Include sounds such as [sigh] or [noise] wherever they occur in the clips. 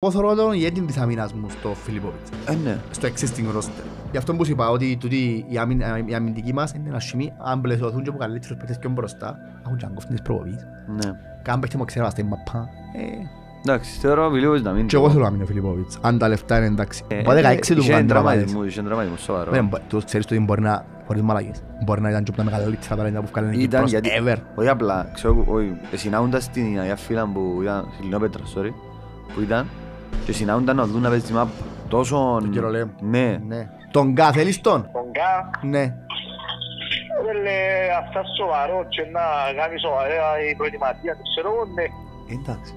Εγώ θεωρώ τον ηγέτη της αμήνας μου στο Φιλιππόβιτς, ε, ναι. στο existing roster. Γι' αυτό που είπα ότι τούτη, η, η αμυντική μας είναι ένα σημείο αν πλαισιωθούν και από καλύτερους παίκτες μπροστά, έχουν και Ναι. Κάμε μου ξέρω στην μαπά. Ε. Εντάξει, ο Φιλιππόβιτς να μείνει. Και εγώ θέλω να ο Φιλιππόβιτς, αν τα λεφτά είναι εντάξει. Ε, και συναντούν να δουν να παίζει map τόσο... Τον κυρολέμ. Ναι. ναι. Τον Γκά θέλεις τον. Τον Γκά? Ναι. Ε, λε, αυτά σοβαρό και να κάνει σοβαρά η προετοιμασία, ξέρω εγώ, ναι. Εντάξει.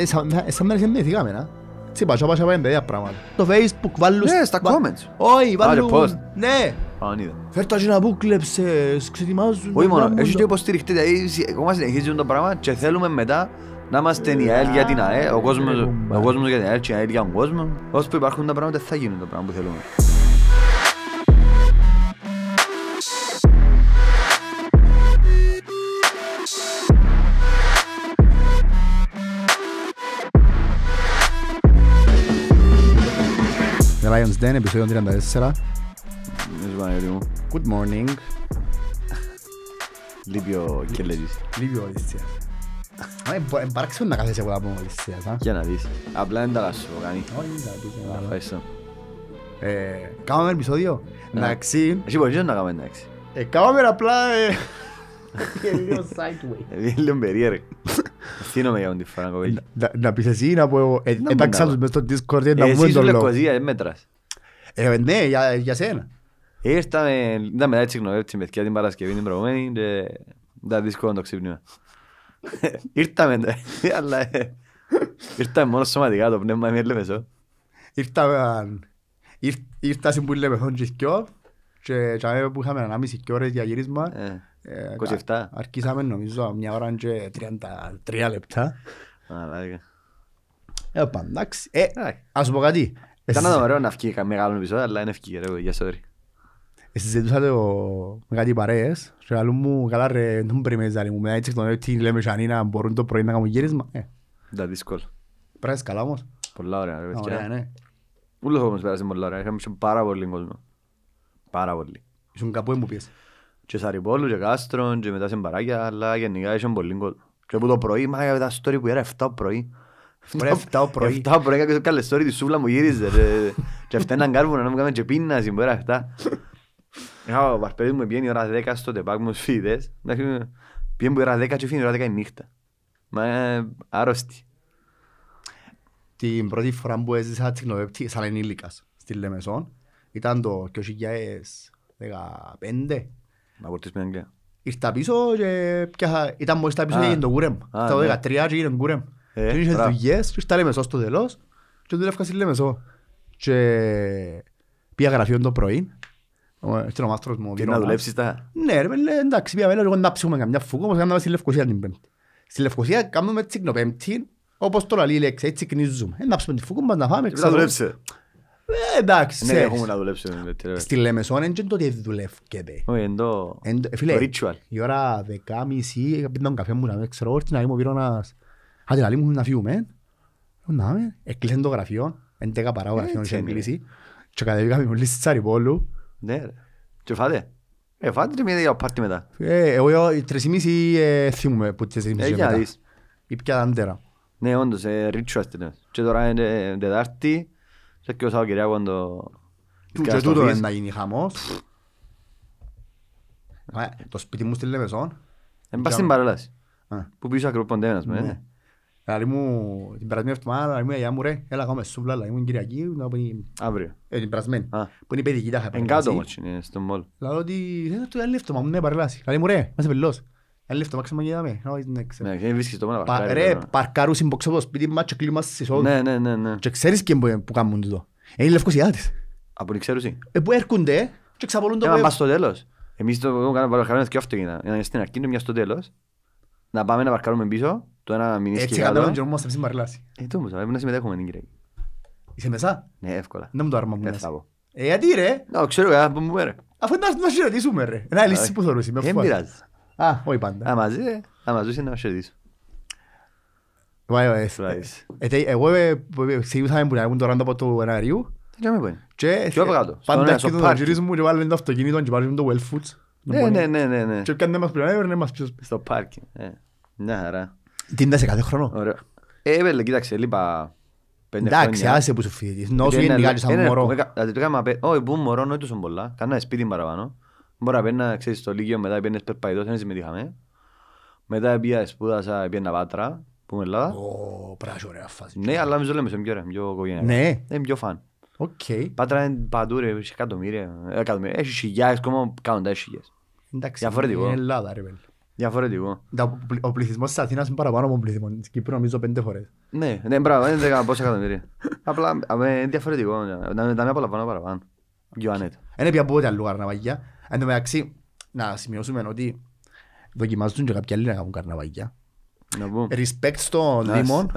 Εσάς ε, ε, μέρες εμπνεύθηκαμε, να. Τι είπα, σώπα σώπα εμπαιδεία πράγματα. Το facebook βάλουν... Ναι, στα comments. Όχι, βάλουν... Ναι. Ανίδα. Φέρ' το να που κλέψες, ξετοιμάζουν... Όχι μόνο, έχεις και υποστηριχτείτε, εγώ δηλαδή, μας συνεχίζουν το πράγμα και θέλουμε μετά να είμαστε η ΑΕΛ για την ΑΕΛ, ο κόσμος, ε, ο ε, κόσμος για την ΑΕΛ και η ΑΕΛ για τον κόσμο. Όσο υπάρχουν τα πράγματα, θα γίνουν τα πράγματα που θέλουμε. The Lions Den, επεισόδιο 34. Good morning. Λίπιο Κελέτης. Λίπιο Αλήθεια. en, en son una casa de seguridad por policía, ¿sabes? Ya nadie. Hablan de la Sogani. Oye, la Eso. Eh, cámame el episodio? No. Naxin. Eh, sí, pues yo no acabo en Naxin. Acabo la playa. De... Eh, [laughs] el Leon Sideway. el Leon Berier. Si no me llevo un disfranco. Una pisecina, pues. He taxado el mestre Discord y en la mundo. Es una cosilla, es metras. Es eh, vendé, ya, ya sé. Esta me da el signo, el chimbez, que hay en balas que vienen, pero bueno, de Discord no se Ήρθαμε, αλλά ήρθαμε μόνο σωματικά, το πνεύμα έλεγε λεμεσό. Ήρθαμε, ήρθα που πουλή λεμεσόν και και τσάμε που είχαμε ανάμιση και ώρες για γύρισμα. 27. Αρχίσαμε νομίζω μια ώρα και 33 λεπτά. Ε, πάντα, εντάξει. Ε, ας πω κάτι. Ήταν ωραίο να φύγει μεγάλο επεισόδιο, αλλά είναι ευκαιρία για σωρί συζητούσα το με κάτι παρέες και λέω μου καλά ρε δεν μου περιμένεις άλλη μου μετά έτσι τον έτσι λέμε και να μπορούν το πρωί να κάνουν γύρισμα ε. δύσκολο. Πέρασες καλά όμως. Πολλά ωραία ρε παιδιά. ναι. Ούλος όμως πέρασε πολλά ωραία. Είχαμε πάρα πολύ κόσμο. Πάρα πολύ. Ήσουν κάπου μου πιες. Και Σαριπόλου και Κάστρον και μετά σε μπαράκια αλλά γενικά πολύ κόσμο. Και το πρωί story που πρωί. Είχα ο βαρπέδι μου πιένει ώρα 10 στο τεπάκ μου φίδες. Πιένει που ώρα 10 και φύγει ώρα δέκα η νύχτα. Μα ε, άρρωστη. Την πρώτη φορά που έζησα τσιγνοβέπτη σαν ενήλικας στη Λεμεσόν ήταν το 2015. Μα Αγγλία. Ήρθα πίσω και ήταν μόλις τα πίσω και το κούρεμ. Ναι. και το κούρεμ. Ε, και είχες δουλειές και ήρθα στο και δουλεύκα στη Και πήγα γραφείο πρωί στην ο μάστρος μου. να δουλέψεις τα. Ναι εντάξει, πήγαμε λίγο να καμιά Λευκοσία τσικνοπέμπτη, όπως τώρα η λέξη, έτσι κνίζουμε. Ε, τη φούκο μας, να φάμε. Να δουλέψε. Ε, εντάξει, Ναι, έχουμε να είναι το δουλεύκεται. Όχι, είναι το ritual. Η ώρα δεκάμιση, πήγαινε καφέ μου να ναι, φάτε. Ε, φάτε και μείνετε για πάρτι μετά. Ε, εγώ τρεις ή μισή ε, θυμούμαι που τρεις ή μισή ε, μετά. Ήπια αντέρα. Ναι, όντως, ε, ρίτσο αστυνές. Και τώρα είναι Τετάρτη, και και ο κυρία, το... Και τούτο δεν θα γίνει χαμός. Το σπίτι μου στη Λεμεσόν. Εν πας την παρέλαση, Που πίσω ακροποντέμενας με, ναι. ναι. Λαλή μου, την περασμένη εβδομάδα, λαλή μου η μου ρε, έλα κάνουμε σούβλα, λαλή μου Κυριακή. Αύριο. Ε, την περασμένη. Που είναι η παιδική τάχα. Εν κάτω όμως μόλ. ότι δεν εβδομάδα, μου είναι εβδομάδα ναι, ναι, βρίσκεις το μόνο παρκάρι. Ρε, παρκάρους το σπίτι μας και στις Και ξέρεις που κάνουν Είναι στην να πάμε να παρκάρουμε πίσω, το ένα μην Έτσι κάτω. και όμως θα συμπαρλάσει. Ε, το όμως, πρέπει να συμμετέχουμε την κυρία. Είσαι μέσα? Ναι, εύκολα. Να μου το άρμα μου μέσα. Ε, γιατί ρε. Να, ξέρω να πω μου πέρε. Αφού να σου ρωτήσουμε ρε. Να λύσεις που θέλω εσύ. Δεν πειράζει. Α, όχι πάντα. Α, μαζί, ε. Α, μαζί, ε, να σε ρωτήσω. Ε, ε, εγώ ξεκινούσαμε που να έχουν το ράντα από το εναρίου. με πάνε. Και πάντα κοιτούν να γυρίζουν και βάλουν το αυτοκίνητο και βάλουν το Well ναι, ναι, ναι, ναι, ναι, Και αν δεν μας πριν μας πίσω. Στο πάρκι ε. χαρά. Τι είναι κάθε χρόνο. Ε, κοίταξε, πέντε άσε που σου ε, είναι κάτι σαν μωρό. Όχι, που μωρό πολλά. Κάνα σπίτι παραπάνω. Μπορεί να πένα, ξέρεις, στο μετά δεν συμμετείχαμε. Μετά σπούδασα, Πάτρα, που ναι, πιο Είναι ε, πιο φαν. Οκ. είναι παντού ρε, Εντάξει, Διαφορετικό. είναι Ελλάδα ρε παιδί. Διαφορετικό. Ο πληθυσμός της Αθήνας είναι παραπάνω από τον πληθυσμό της Κύπρου νομίζω πέντε φορές. Ναι, ναι, μπράβο, δεν είναι πόσα εκατομμύρια. Απλά ε, είναι διαφορετικό, να με απολαμβάνω παραπάνω. Γιωάννετ. Είναι πια πότε αλλού καρναβαγιά. Εν τω μεταξύ, να σημειώσουμε ότι δοκιμάζουν και κάποιοι άλλοι να κάνουν καρναβαγιά. Respect στο Δήμον.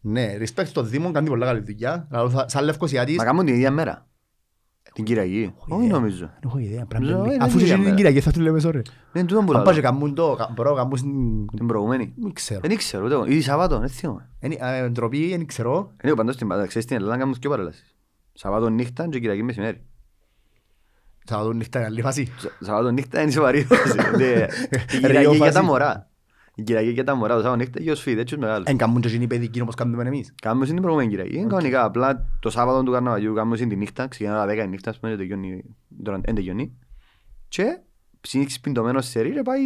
Ναι, respect στο Δήμον, κάνει πολλά καλή δουλειά. Σαν Λευκοσιάτης. Να κάνουν την ίδια μέρα. Την Κυριακή. Όχι νομίζω. Δεν έχω ιδέα. Αφού είσαι την Κυριακή θα του λέμε σωρέ. Δεν τούτο που Αν πάει και καμπούν το, μπορώ καμπούν την προηγουμένη. Δεν ξέρω. Δεν ξέρω ούτε εγώ. Ήδη Σαββάτο, δεν θυμάμαι. Εντροπή, ε, δεν ξέρω. Είναι ο παντός την πάντα. Ξέρεις την Ελλάδα κάνουμε και παρέλασεις. Σαββάτο νύχτα και Κυριακή μεσημέρι. Σαββάτο νύχτα είναι άλλη φάση. Σαββάτο νύχτα είναι σοβαρή φάση. [laughs] Κυριακή για τα μωρά. Η Κυριακή και τα μωρά, το Σάββατο νύχτα, για σφίδι, έτσι μεγάλο. Εν καμούν και η παιδική όπως κάνουμε εμείς. Κάμουν στην προηγούμενη Κυριακή. κανονικά, απλά το Σάββατο του καρναβαγιού κάνουμε στην νύχτα, ξεκινά τα 10 η νύχτα, ας πούμε, τώρα δεν τελειώνει. Και ψήνεις πιντωμένο σε ρίλε, πάει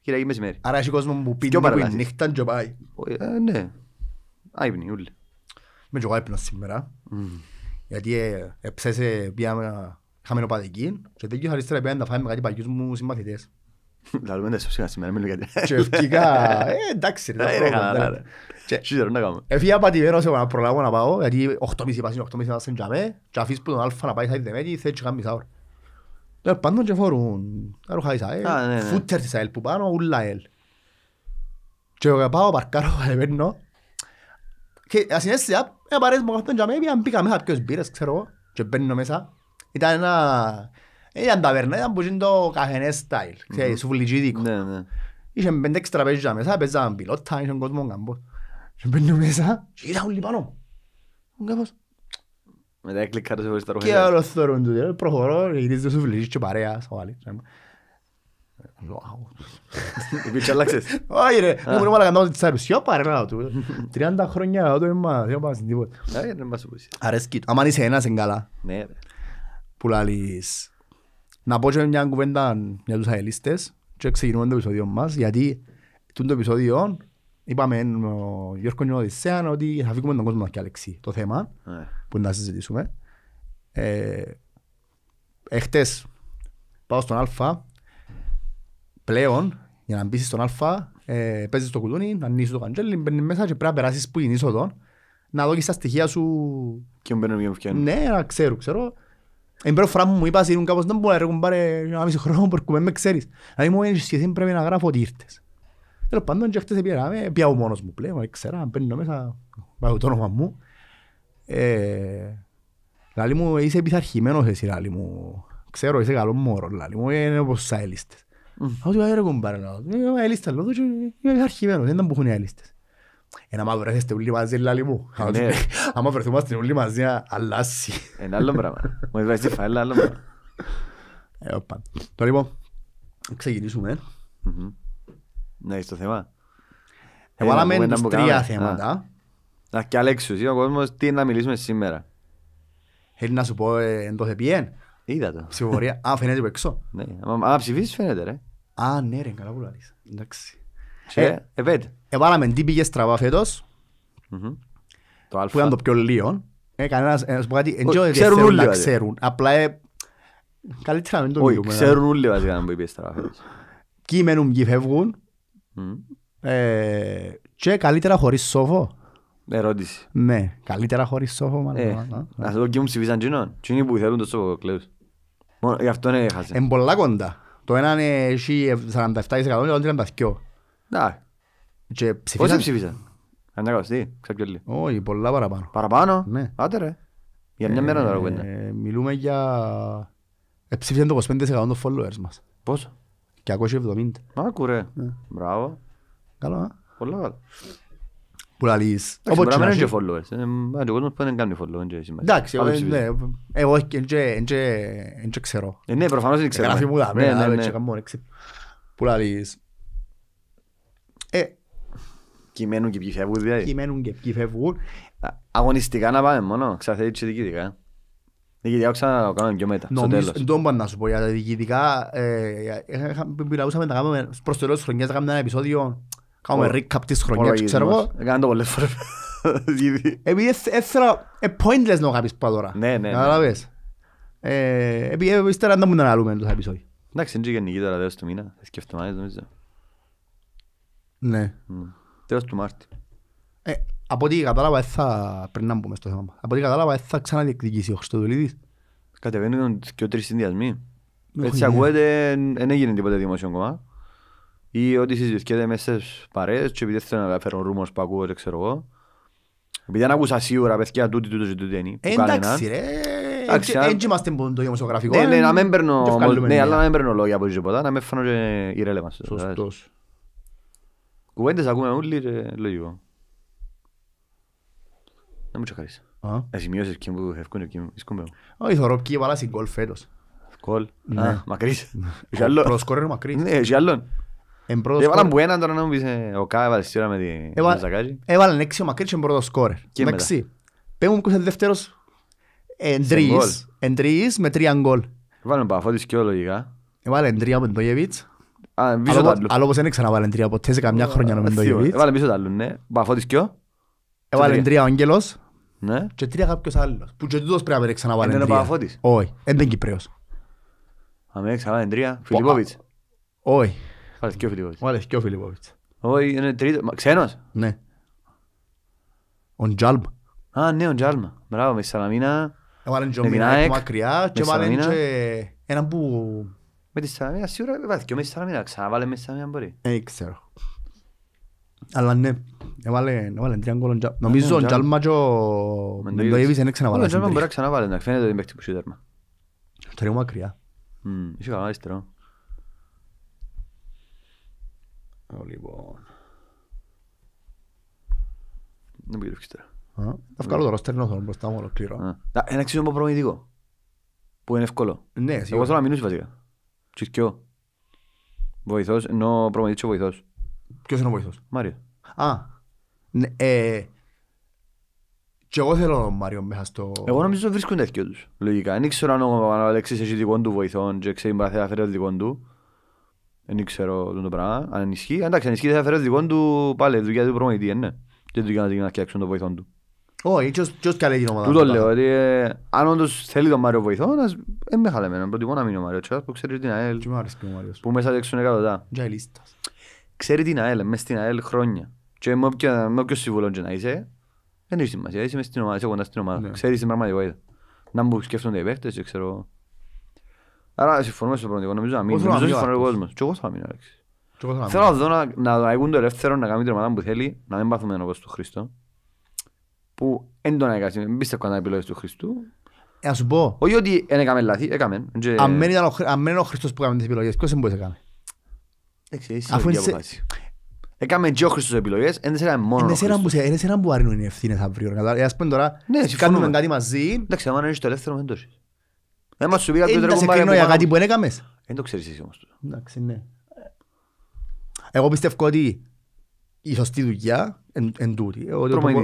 Κυριακή μεσημέρι. Άρα έχει κόσμο που πίνει που είναι νύχτα και πάει. Ε, ναι, και εγώ σήμερα, γιατί ε, ε, Λαλούμε τα ναι, σωσίμα σήμερα, μιλούμε γιατί. Και ευκήκα, ε, εντάξει ρε. Είναι καλά ρε. να κάνουμε. Έφυγα πατημένος εγώ να προλάβω να πάω, γιατί 8.30 πας είναι 8.30 να σεντζαμε και αφήσεις που τον αλφα να πάει σαν δεμέτη, θέλει και κάνει ώρα. Λέω ε, πάντων και φορούν τα ρούχα της ΑΕΛ, αυτό ναι, ναι. [laughs] Είναι ταβέρνα, ήταν που είναι το καφενέ στάιλ, ξέρεις, σουβλιτζίδικο. Ναι, ναι. Είχε πέντε έξι τραπέζια μέσα, πιλότα, είχε κόσμο κάμπο. Και μπαίνω μέσα και Μετά κλικάρω σε Και άλλο του τούτο, προχωρώ, γυρίζω και παρέα, στο άλλη. [laughs] μου να πω και μια κουβέντα για τους αελίστες και ξεκινούμε το επεισόδιο μας γιατί το επεισόδιο είπαμε ο Γιώργο Νιώδησέα ότι θα φύγουμε τον κόσμο να Αλεξή το θέμα που να συζητήσουμε. Ε, εχτες πάω στον Α πλέον για να μπήσεις στον Α ε, παίζεις το κουδούνι, ανοίγεις το καντζέλι, μπαίνεις μέσα και πρέπει να περάσεις που είναι είσοδο να δω και στα στοιχεία σου και μπαίνουν και Ναι, να ξέρω, ξέρω την πρώτη φορά μου είπα σύρουν κάπως, δεν μπορεί να πάρε ένα μισό χρόνο [laughs] που να ότι ήρθες. Τέλος πάντων και χτες πήγαμε, πήγα μόνος μου πλέον, ήξερα, ε, παίρνω μέσα, πάω το όνομα μου. Ε, λαλή είσαι επιθαρχημένος εσύ, λαλή Ξέρω, είσαι καλός μωρός, λαλή ε, ένα μαυρέθεστε όλοι μαζί, λάλη μου. Ε, ναι, άμα βρεθούμαστε όλοι μαζί, αλλάσει. Ένα άλλο πράγμα. Μου είπες τη φαέλα, άλλο πράγμα. Ε, Τώρα λοιπόν, ξεκινήσουμε. Ναι, στο θέμα. Εγώ αλλά τους ε, τρία θέματα. Να και Αλέξους, ο κόσμος, τι να μιλήσουμε σήμερα. Θέλει να σου πω εν το πιέν. Είδα το. Ψηφοφορία. [laughs] Α, φαίνεται που έξω. Ναι, άμα ψηφίσεις φαίνεται ρε. Α, ναι ρε, καλά που λάρεις. Εντάξει. Εβάλαμε ε, ε, ε, τι πήγε στραβά φέτος, που ήταν το πιο λίγο. Κανένας που ξέρουν όλοι δηλαδή. ξέρουν. Απλά καλύτερα να μην το μιλούμε. Ξέρουν όλοι βασικά να πήγε στραβά φέτος. Κείμενουν και φεύγουν και καλύτερα χωρίς σόφο. Ερώτηση. Ναι, καλύτερα χωρίς σόφο μάλλον. Να σου πω και μου ψηφίσαν Τι είναι που θέλουν το σόφο κλαίους. Γι' αυτό είναι έχασε. Εν πολλά κοντά. Το ένα είναι 47% και το άλλο 32%. Ναι. πόσοι ψηφίσαν. Πόσοι ψηφίσαν. Ανακαλωστεί, Όχι, πολλά παραπάνω. Παραπάνω. Ναι. ρε. Για μια μέρα ε, τώρα κουβέντα. Μιλούμε για... το 25% των followers μας. Πόσο. 270. Άκου ρε. Ναι. Μπράβο. Καλό, α. Πολλά καλό. Που λαλείς. και να είναι followers. Ο κόσμος που είναι κάνει followers. Εντάξει, εγώ δεν ξέρω. Ναι, προφανώς ε, Κειμένουν και ποιοι φεύγουν δηλαδή. Κειμένουν και ποιοι φεύγουν. Αγωνιστικά να πάμε μόνο, ξαναθέτει και διοικητικά. Διοικητικά ξανά το κάνουμε πιο μετά, στο τέλος. Νομίζω, δεν να σου πω για τα διοικητικά. Ε, ε, μιλούσαμε να κάνουμε προς το τέλος της χρονιάς, να κάνουμε ένα επεισόδιο. Κάνουμε recap της χρονιάς, ξέρω εγώ. Έκανα το πολλές φορές. [laughs] Επειδή έθερα, ε, pointless να κάνεις πάνω τώρα. Ναι, ναι. ναι. Καταλαβες. Ε, επειδή ύστερα να μου να λαλούμε το επεισόδιο. Εντάξει, είναι και γενική τώρα τέλος του μήνα. σκέφτομαι, νομίζω. Ναι. Mm. Τέλος του Μάρτη. Ε, από ό,τι κατάλαβα, θα πριν να μπούμε στο θέμα. Από ό,τι κατάλαβα, θα ξαναδιεκδικήσει ο Χριστοδουλίδης. Κατεβαίνουν και ο τρεις συνδυασμοί. Έτσι ακούγεται, δεν έγινε τίποτα δημοσιόν κομμά. Ή ότι συζητιέται μέσα στις παρέες και επειδή θέλω να φέρω ρούμος που ακούω, δεν ξέρω εγώ. Επειδή δεν ακούσα σίγουρα, παιδιά, τούτη, τούτη, τούτη, τούτη, ε, Εντάξει ρε, έτσι ε, είμαστε το δημοσιογραφικό. Ναι, ε, ναι, ναι αλλά να μην παίρνω λόγια από τίποτα, να μην φάνω και irrelevance. Σωστός. Κουβέντες ακούμε όλοι, ρε, λογικό. Να μου τσακάρεις. Εσημειώσεις ποιον που ευκούν και ευκούν Όχι, θωρώ ποιοι βάλα συγκόλ φέτος. Γκολ. Μακρύς. Ναι. Προσκόρερο μακρύς. Ναι, έχει [laughs] άλλον. Ναι, έβαλαν που έναν τώρα να μου πεις ε, ο Κα με την Ζακάζη. Έβαλαν έξι ο Μακρύς και πρώτος σκόρερ. Αλλά όπως δεν βάλει τρία ποτέ σε καμιά χρόνια να μην το γεμίτς. Έβαλε πίσω τα ναι. κιό. Έβαλε ε, τρία ο Άγγελος ναι. και τρία κάποιος άλλος. Που και τούτος πρέπει να βάλει ε, ναι, ναι, τρία. Ε, είναι ο Παφώτης. Όχι, δεν Κυπρέος. Αμέ ξαναβάλε τρία. Φιλιππόβιτς. Όχι. Βάλες και ο Φιλιππόβιτς. Όχι, Ξένος. Ναι. Ο Α, με τη Σαλαμίνα σίγουρα βάθηκε μέσα στη Σαλαμίνα, ξαναβάλε με τη Σαλαμίνα μπορεί. Ε, ξέρω. Αλλά ναι, έβαλε τρία γκολ. Νομίζω ναι, ο Τζάλμα ο Μεντοίβης είναι ξαναβάλε. Ο μπορεί να ξαναβάλε, να φαίνεται ότι παίχτη που σούταρμα. Το ρίχνω μακριά. Είσαι καλά αριστερό. Λοιπόν... Δεν πήγε τώρα. Θα βγάλω το ροστερνό θέλω μπροστά μου Τσιρκιό. Βοηθός, ενώ προμηθευτή ο βοηθός. Ποιος είναι ο βοηθός? Μάριο. Α, ναι, ε, και εγώ θέλω τον Μάριο μέσα στο... Εγώ νομίζω βρίσκουν τέτοιο τους. λογικά. Δεν ξέρω αν ο Αλέξης έχει δικό του βοηθόν και ξέρει αν θα φέρει δικό του. Δεν ξέρω το πράγμα, αν ενισχύει. Εντάξει, αν ενισχύει θα φέρει δικό του πάλι, δουλειά του προπονητή, ναι. Και δουλειά να φτιάξουν τον βοηθό του. Όχι, ποιος καλέγει την ομάδα. Τούτο ε, αν όντως θέλει τον Μάριο βοηθό, δεν με προτιμώ να που ξέρει την ΑΕΛ, που μέσα Ξέρει την ΑΕΛ, μες στην ΑΕΛ χρόνια. με όποιος και να είσαι, δεν έχει σημασία, είσαι στην ομάδα, είσαι ομάδα. Ναι. Ξέρεις την πραγματικότητα. Να μου σκέφτονται οι Άρα συμφωνούμε πρώτο, να δω να, που δεν τον έκασε, δεν πίστευκαν τα επιλογές του Χριστού. Ε, σου πω. Όχι ότι δεν έκαμε λάθη, έκαμε. Και... Αν δεν ήταν ο Χριστός που έκαμε τις επιλογές, ποιος δεν μπορείς να κάνει. Αφού είσαι... Έκαμε και ο Χριστός επιλογές, δεν έκαμε μόνο ο Χριστός. Δεν σειρά που αρνούν οι ευθύνες αύριο. Ας πούμε τώρα, ναι, κάνουμε κάτι μαζί. Εντάξει, άμα είναι το ελεύθερο, δεν το έχεις. Δεν μας σου πει ε, το τρόπο για κάτι που έκαμες. Δεν το ξέρεις εσύ όμως. Εντάξει, ναι. Εγώ πιστεύω ότι η σωστή δουλειά εν τούτη. Ε, ο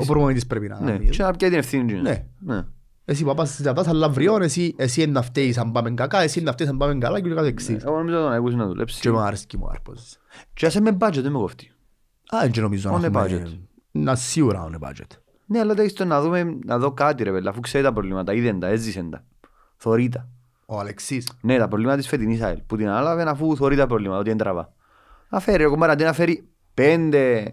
προπονητής πρέπει να κάνει. Και να την ευθύνη ναι. Ναι. Εσύ παπάς στις αλλά βριών, εσύ είναι να φταίεις αν πάμε κακά, εσύ είναι να φταίεις αν πάμε καλά και ούτε κάτι εξής. Ναι, εγώ νομίζω να ακούσεις να δουλέψεις. Και μου αρέσει και μου άρεσε. Και budget, δεν με κοφτεί. Α, δεν νομίζω να έχουμε... Να σίγουρα έχουμε budget. Ναι, αλλά να δούμε, να Ο Αλεξής. Ναι, τα προβλήματα της φετινής που την αφού θωρεί τα προβλήματα, ότι τραβά πέντε,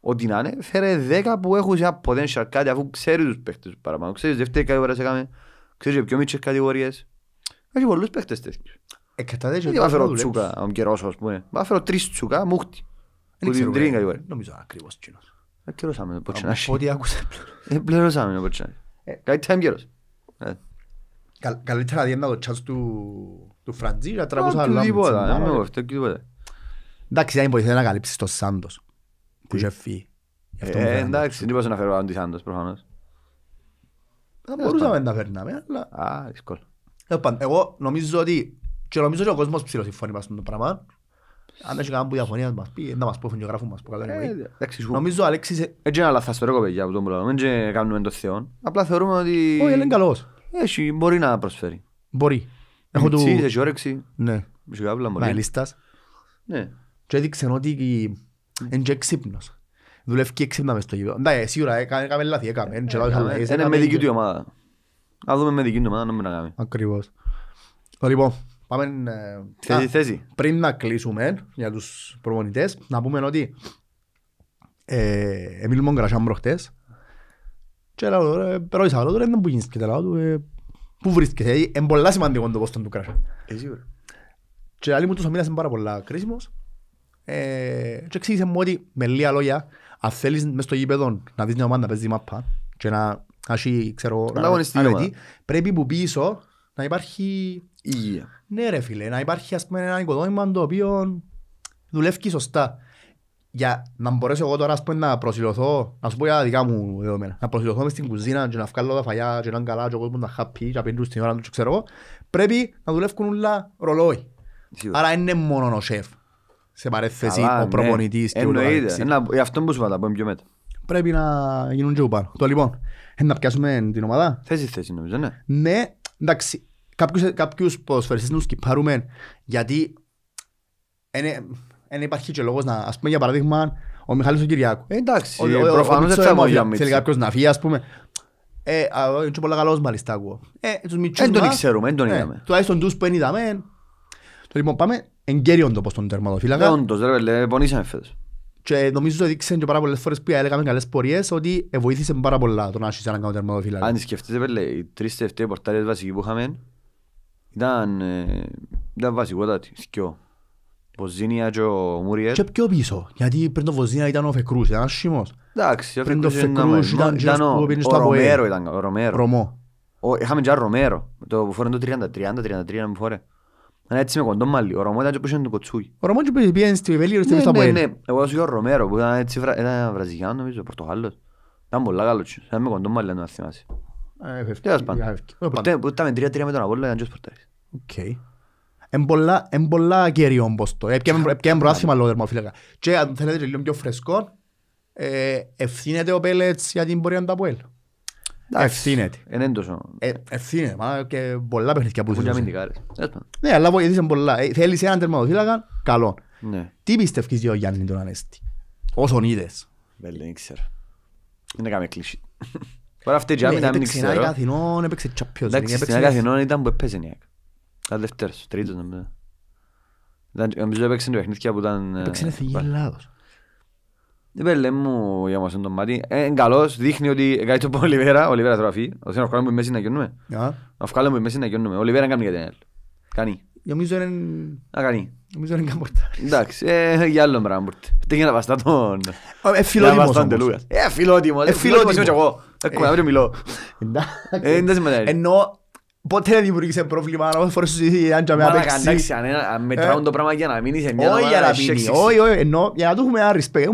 ό,τι να είναι, φέρε δέκα που έχουν ένα potential κάτι αφού ξέρει τους παίχτες τους παραπάνω. Ξέρεις δεύτερη κατηγορία σε κάμε, ξέρεις πιο μίτσες κατηγορίες. Έχει πολλούς παίχτες τέτοιους. Ε, κατά τέτοιο δουλεύεις. φέρω τσούκα, ο καιρός ας πούμε. Μα φέρω τρεις τσούκα, μούχτη. Δεν την ε, Νομίζω ακριβώς Δεν ε, πληρώσαμε Δεν πληρώσαμε ε, Καλύτερα διέντα το τσάς του Φραντζί, να τραβούσα άλλο. Τίποτα, δεν με κοφτώ, τίποτα. Εντάξει, δεν μπορείς να καλύψεις τον Σάντος που είχε φύγει. Ε, εντάξει, δεν μπορούσα να φέρω τον Σάντος προφανώς. Θα ε, μπορούσαμε να φέρναμε, αλλά... Α, δύσκολο. Ε, εγώ νομίζω ότι και νομίζω ότι ο κόσμος ψηλοσυμφώνει με αυτό το πράγμα. Αν έχει κανένα που διαφωνία μας πει, να μας πω, και γράφουν μας που Νομίζω ο Αλέξης... Έτσι είναι λάθος, ρε κοπέγια, που τον πρόβλημα, δεν κάνουμε το Θεό. Απλά θεωρούμε ότι... Όχι, είναι καλός. Έχει, μπορεί να προσφέρει. Μπορεί. Έχω του... Έχει όρεξη. Ναι. Έχει καύλα, μπορεί. Να Ναι και έδειξε ότι είναι και ξύπνος. Δουλεύει και ξύπνα μες στο γήπεδο. Ναι, σίγουρα έκαμε λάθη, έκαμε. Ε, ε, είναι με δική του ομάδα. Να δούμε με δική του ομάδα, να να κάνουμε. Ακριβώς. Λοιπόν, πάμε... Ε, θέση, θέση. Πριν να κλείσουμε για τους προπονητές, να πούμε ότι μιλούμε γκρασιάν προχτές και λέω, ρώτησα άλλο, δεν που γίνεις και τα του, πού βρίσκεσαι, είναι πολλά σημαντικό το πόστον του σίγουρο. Και άλλοι μου τους ομίλασαν πάρα πολλά κρίσιμος ε, και εξήγησε μου ότι με λίγα λόγια, αν θέλεις μες στο γήπεδο να δεις μια ομάδα να παίζει μάπα και να έχει, ξέρω, αρετή, πρέπει που πίσω να υπάρχει υγεία. Ναι ρε φίλε, να υπάρχει ας πούμε ένα οικοδόμημα το οποίο δουλεύει σωστά. Για να μπορέσω εγώ τώρα ας πούμε, να προσιλωθώ, να σου πω για δικά μου δεδομένα, να προσιλωθώ μες στην κουζίνα και να βγάλω τα φαγιά και να καλά και ο κόσμος να χαπεί και απέντρου στην ώρα του ξέρω εγώ, πρέπει να δουλεύουν όλα ρολόι. Άρα είναι μόνο ο σεφ σε παρέθεση Καλά, ο ναι. προπονητής ναι. και Γι' ε, αυτό που σου βάλα, πιο μετά. Πρέπει να γίνουν και πάνω. Το λοιπόν, ε, να πιάσουμε την ομάδα. Θέση θέση νομίζω, ναι. Ναι, εντάξει, κάποιους, κάποιους ποδοσφαιριστές να τους κυπάρουμε γιατί δεν υπάρχει και λόγος να, ας πούμε για παράδειγμα, ο Μιχάλης ο Κυριάκου. Ε, εντάξει, προφανώς δεν θα για μίτσι. Θέλει κάποιος να φύγει, ας πούμε. Ε, είναι και καλός μάλιστα ακούω. Ε, τους μητσούς Δεν τον ξέρουμε, δεν τον ναι, είδαμε. Τουλάχιστον τους που δεν είδαμε. Λοιπόν, πάμε εγκαίριον το πως τον τερματοφύλακα. Ναι, όντως, ρε, λέ, πονήσαμε φέτος. Και νομίζω ότι δείξαν και πάρα πολλές φορές που έλεγαμε καλές πορείες ότι ε, βοήθησε πάρα πολλά τον Άσης να κάνει τερματοφύλακα. Αν σκεφτείτε, πέλε, οι τρεις τελευταίες πορτάρες βασικοί που είχαμε ήταν, ε, ήταν βασικότατοι, σκιό. Βοζίνια και ο Μουριέλ. Και πιο πίσω, γιατί πριν το Βοζίνια ήταν ο Φεκρούς, ήταν ασχήμος. Εντάξει, ο Φεκρούς ήταν ο Ρομέρο. Είχαμε και ο Ρομέρο, το που φορέν το 30, 30, 33 να μου φορέ. Αν έτσι με κοντό μαλλί, ο Ρωμό ήταν και Κοτσούι. Ο Ρωμό και πήγαινε στη Βέλη και στο Αποέλ. Ναι, ναι, ναι, εγώ ο Ρομέρο που ήταν έτσι νομίζω, Πορτογάλος. Ήταν πολλά καλός, ήταν με κοντό μαλλί να θυμάσαι. Ε, Τέλος πάντων. Ε, ε, που ήταν τρία-τρία με τον ήταν και Οκ. Εν πολλά το. Έπιαμε προάθημα λόγω Και αν θέλετε λίγο πιο φρεσκό, ευθύνεται ο Πέλετς για την πορεία Ευθύνεται. Ε, είναι τόσο. Ε, ευθύνεται, μα και πολλά παιχνίδια που θέλεις. Ναι, αλλά βοηθήσαν πολλά. Ε, θέλεις έναν τερματοφύλακα, καλό. Ναι. Τι πιστεύεις για ο Γιάννη τον Ανέστη, όσον είδες. Δεν ξέρω. Είναι καμία κλίση. [laughs] Τώρα αυτή η τζάμι να μην ξέρω. Έπαιξε Αθηνών, έπαιξε τσαπιός. Εντάξει, στην Αθηνών ήταν που έπαιζε η ΑΕΚ. Τα δεύτερος, τρίτος νομίζω. Νομίζω έπαιξε παιχνίδια που ήταν... Έπαιξε Εθνική Ελλάδος. Ε, πέλε μου για μας τον μάτι. Είναι καλός, δείχνει ότι κάνει Ο Λιβέρα τραφεί. Ο Σύνος κάνουμε μέση να γιώνουμε. Να βγάλουμε να γιώνουμε. Ο Λιβέρα κάνει κάτι Κάνει. Νομίζω είναι... Να κάνει. Νομίζω είναι καμπορτά. Εντάξει, ε, για άλλο είναι βαστά τον... Ε, ε φιλότιμος όμως. Ε, φιλότιμος. Ε, φιλότιμος. Ε, φιλότιμος. Ε, Πότε δεν δημιουργήσε πρόβλημα, να φορές σου αν και με απέξει. Αν μετράουν ε. το πράγμα για να μείνει σε μια δομάδα να παίξεις. Όχι, όχι, ενώ για να του έχουμε ένα respect.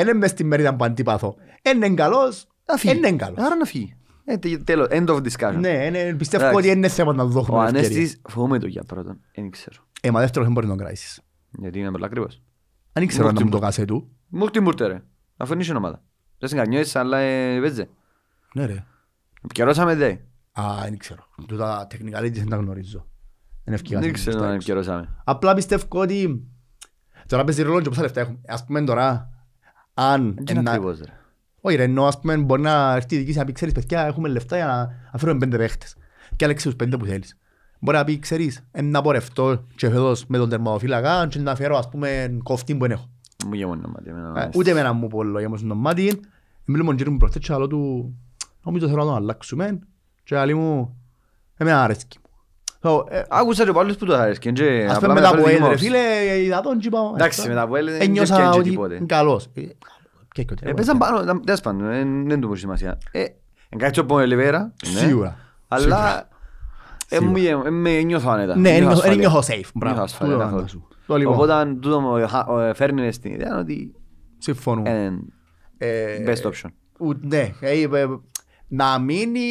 Είναι μες στη μερίδα που αντίπαθω. Είναι καλός, είναι καλός. Άρα να φύγει. Ε, τέλος, end of discussion. Ναι, πιστεύω ότι είναι θέμα να δώσουμε ευκαιρία. Ο Ανέστης φοβούμε το για πρώτον, δεν ξέρω. Ε, μα δεύτερο δεν μπορεί να τον κράσεις. Γιατί είναι πολύ ακριβώς. Αν ήξερα να μου το κάσε του. Μου τι ρε, αφού είναι η ομάδα. Δεν συγκανιώσεις, αλλά παίζε. Ε, ναι ρε. Επικαιρώσαμε δε. Α, δεν ξέρω. Τούτα τεχνικά δεν τα γνωρίζω. Δεν ευκαιρώσαμε. Απλά πιστεύω ότι τώρα παίζει ρολόγιο πόσα λεφτά έχουμε. αν... Όχι ρε, μπορεί να έρθει η δική σου να πει ξέρεις παιδιά έχουμε λεφτά για να αφαιρούμε πέντε πέντε που θέλεις. Μπορεί να πει ξέρεις, να και με τον και να και άλλοι μου, εμέ άρεσκει. Ε, άκουσα και πολλούς που το άρεσκε. Ας πούμε μετά από έλε, φίλε, είδα τον και είπα. Εντάξει, μετά από έλε δεν ένιωσα ότι είναι καλός. Επέσαν ε, ε. πάνω, τέλος πάντων, δεν το πω σημασία. Εγκάτσω από ελεβέρα. Ναι. Σίγουρα. Αλλά με νιώθω άνετα. Ναι, νιώθω safe. Μπράβο. Οπότε τούτο μου φέρνει στην ιδέα ότι... Συμφωνούμε. Best option. Ναι, να μείνει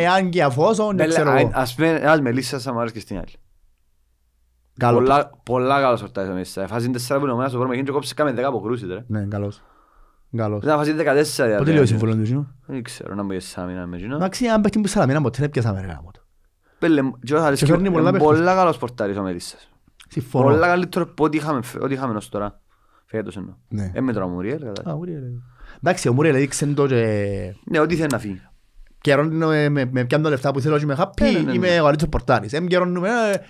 εάν και αφόσον, δεν ξέρω εγώ. Ας πούμε, ένας Μελίσσας θα μου αρέσει και στην άλλη. Πολλά, πολλά καλός ορτάζει ο Φάζει Εφάζει 4 που νομιάζει το και κόψε κάμε 10 αποκρούσεις. Ναι, καλός. Καλός. Ήταν Πότε λέω συμβολόν του Δεν ξέρω να μπορείς σαμίνα με αν ε, παίχνει καλός Πολλά καλύτερο από Εντάξει, ο Μούρελ δηλαδή, έδειξε το ε, και... Ναι, ό,τι θέλει να φύγει. Καιρώνω με πιάνω τα λεφτά που θέλω και με ναι, ναι, ναι. είμαι ναι. ο Αλίτσος Πορτάρης. Εμ με...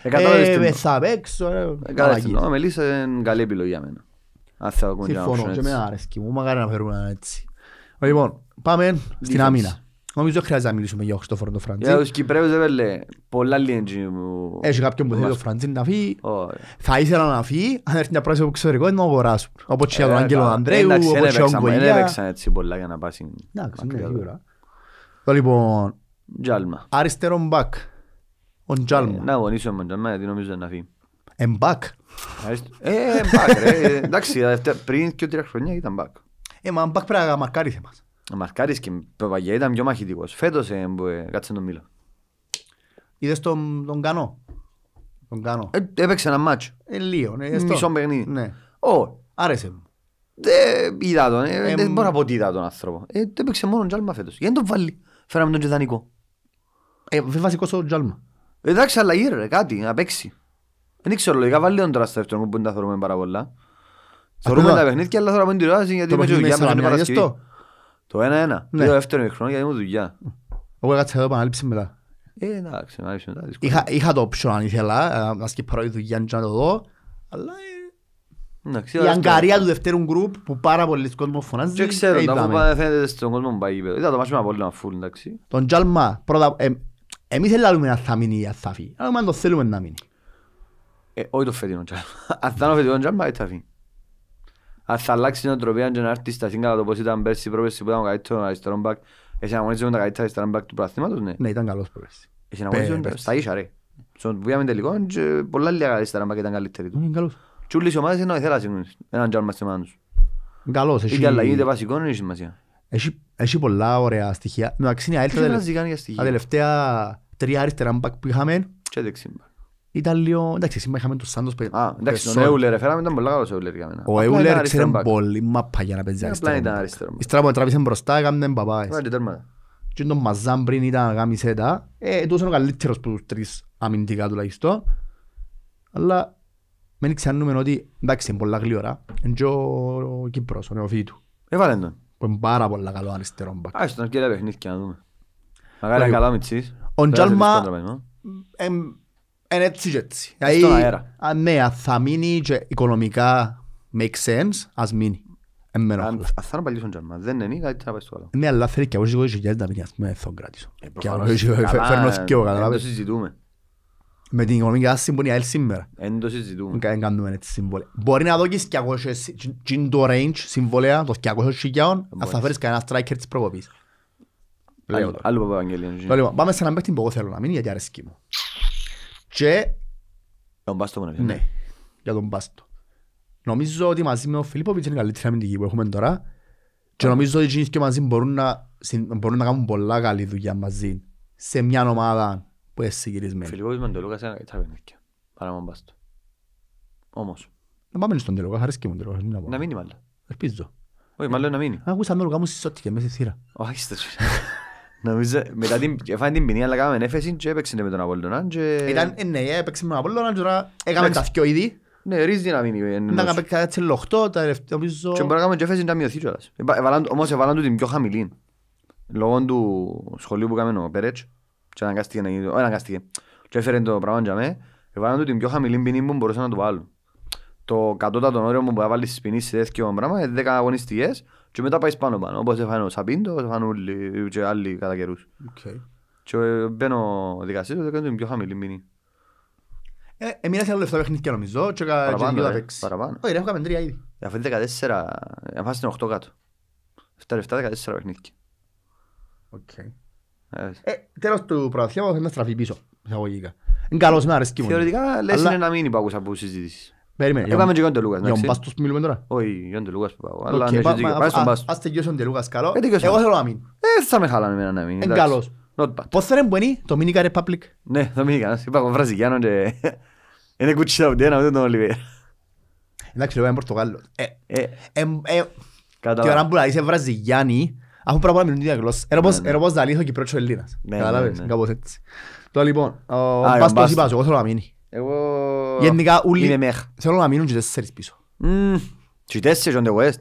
ε, ε, ε θα παίξω. Κατάλαβες, με λύσα είναι καλή επιλογή για μένα. Αν Συμφωνώ και με άρεσκει μου, μακάρι να φέρουμε έτσι. Λοιπόν, πάμε στην άμυνα. Νομίζω χρειάζεται να μιλήσουμε για ο Χριστόφορο τον Φραντζίν. Για τους Κυπρέους δεν πέλε πολλά λίγη μου. Έχει κάποιον που θέλει το Φραντζίν να φύγει. Θα ήθελα να φύγει, αν έρθει μια πρόταση από εξωτερικό, να αγοράσουν. Όπως και τον Άγγελο Ανδρέου, όπως και ο ε, Γκουλία. Εντάξει, έπαιξαν έτσι πολλά για να πάσει. Ναι, λοιπόν, αριστερό μπακ. Ο Τζάλμα. Ε, να αγωνίσω με τον Τζάλμα, γιατί νομίζω να φύγει. Εμπακ. Ε, εμπακ ρε. Ε, εντάξει, πριν και τρία χρόνια ήταν μπακ. Ε, μπακ πρέπει να μαρκάρει θέμας. Μαρκάρης και Παγιέ ήταν πιο μαχητικός. Φέτος ε, ε κάτσε τον Μίλο. Είδες τον, τον Κανό. Τον Κανό. Ε, έπαιξε ένα μάτσο. Ε, λίγο. Ε, ναι, Μισό παιχνίδι. Ναι. Oh. Άρεσε μου. Δεν είδα τον. Ε, ε, δεν μπορώ να πω ότι είδα τον άνθρωπο. Ε, έπαιξε μόνο τζάλμα φέτος. Γιατί τον βάλει. Φέραμε τον Τζεδανικό. Ε, βασικός ο τζάλμα. Ε, εντάξει, αλλά ήρε, κάτι, να παίξει. Δεν ξέρω, λογικά βάλει τον τώρα στο δεύτερο που δεν τα θεωρούμε πάρα πολλά. Θεωρούμε τα παιχνίδια, αλλά τώρα την ώρα γιατί με τζογιά με τον Παρασκευή. Το ένα-ένα. Ναι. Το δεύτερο ημιχρόνο γιατί ήμουν δουλειά. Εγώ έκατσα εδώ επανάληψη μετά. Ε, εντάξει, επανάληψη μετά. Είχα, είχα το option αν ήθελα, να ε, σκεπάρω η δουλειά να το δω, αλλά... Ε, εντάξει, η αγκαρία του δευτέρου γκρουπ που πάρα πολλοί κόσμος φωνάζει. Και ξέρω, ε, τα αφού φαίνεται στον κόσμο μου πάει Είδα το μάτσι με απόλυνα φουλ, εντάξει. Τον Τζαλμά, πρώτα, εμείς δεν λάλλουμε να θα μείνει ή θα φύγει. Αλλά το θέλουμε να μείνει. όχι το φετινό Τζαλμά. Αν θα είναι ο φετινό θα φύγει αν θα αλλάξει την οτροπία και να έρθει στα σύγκατα το πώς ήταν πέρσι πρόπεση που ήταν ο καλύτερος αριστερό μπακ. Εσύ να με τα καλύτερα αριστερά μπακ του πραθήματος, ναι. Ναι, ήταν καλός πρόπεση. Εσύ να με τα ίσια, ρε. Στον τελικό και πολλά λίγα αριστερά μπακ ήταν καλύτεροι του. Ναι, είναι καλός. ομάδες Καλός, Έχει πολλά ωραία στοιχεία. είναι ήταν λίγο... Εντάξει, σήμερα είχαμε τους Σάντος παιδιά. Εντάξει, τον Εούλερ, έφεραμε, ήταν πολύ καλός Εούλερ για μένα. Ο Εούλερ ξέρει πολύ μαπα για να παίζει αριστερό. Απλά ήταν αριστερό. Ύστερα που τράβησε μπροστά, έκαμε Και τον Μαζάν πριν ήταν γάμισε Ε, ε είναι ο καλύτερος που τους τρεις αμυντικά τουλάχιστον. Αλλά μην ότι εντάξει, είναι πολλά Είναι ο είναι είναι έτσι και έτσι. Ε, δηλαδή, αέρα. Α, ναι, αν θα μείνει και οικονομικά make sense, ας μείνει. Εμένα. Αν θα δεν είναι η πάει Ναι, αλλά θέλει και να πηγαίνεις ε, Και αν φέρνω σκιο, Δεν ε, το συζητούμε. Με την οικονομική σήμερα. Δεν το συζητούμε. κάνουμε έτσι συμβόλαια. Μπορεί να δώκεις και το range συμβόλαια, το θα φέρεις εγώ θέλω να μείνει γιατί αρέσκει και... Τον Πάστο Ναι, για τον Πάστο. Νομίζω ότι μαζί με τον Φιλίπποβιτς είναι η καλύτερη αμυντική που έχουμε τώρα και νομίζω ότι οι μαζί μπορούν να, να κάνουν πολλά καλή δουλειά σε μια ομάδα που είναι συγκυρισμένη. Φιλίπποβιτς με τον είναι παιχνίδια, παρά τον Πάστο. Όμως. Να πάμε στον Τελούκα, μου Να μείνει μάλλον. Ελπίζω. Όχι, μάλλον να μείνει. Ακούσα τον Λουκά μου Νομίζω, μετά την, έφανε την ποινή, αλλά κάναμε έφεση και έπαιξε με τον Απολλωνάν και... Ήταν, ε, ναι, έπαιξε με τον Απολλωνάν και τώρα έκαμε τα δυο ήδη. Ναι, ρίζ δύναμη είναι. Να κάνουμε κάτι σε 8, τα ελευθερίζω... Και μπορούμε να κάνουμε και έφεση να μειωθεί κιόλας. Όμως έβαλαν του την πιο χαμηλή. Λόγω του σχολείου που κάνουμε ο Πέρετς. Και αναγκάστηκε να γίνει... Όχι αναγκάστηκε. Και έφερε το πράγμα για μέ. Έβαλαν του την πιο χαμηλή ποινή που μπορούσαν να του βάλουν το κατώτατο όριο μου που θα βάλεις σπινή σε τέτοιο πράγμα είναι δέκα αγωνιστικές και μετά πάει πάνω πάνω. Όπως έφανε ο Σαπίντο, έφανε και άλλοι κατά καιρούς. Okay. Και ε, μπαίνω δικαστήριο την πιο χαμηλή μήνυ. Ε, εμείνα σε άλλο λεφτά παιχνίδια νομίζω και παραπάνω. ρε, παραπάνω. Όχι, έχουμε τρία ήδη. Ε, αφού είναι 14, 8 7 του να μην υπάρχουν Περίμενε. Είπαμε και τον Λούκας. Για τον μιλούμε τώρα. Όχι, για τον Λούκας που πάω. Ε, Αλλά καλό. Ε, εγώ θέλω να μείνω. Ε, θα με χάλανε εμένα να μείνω. Είναι καλός. Πώς θα είναι μπαινή, το Republic. Ναι, το Είπα εγώ και... Είναι κουτσιά είναι ε, να ναι, ναι. ο εγώ Γενικά όλοι θέλουν να μείνουν και τέσσερις πίσω. Και τέσσερις on the west.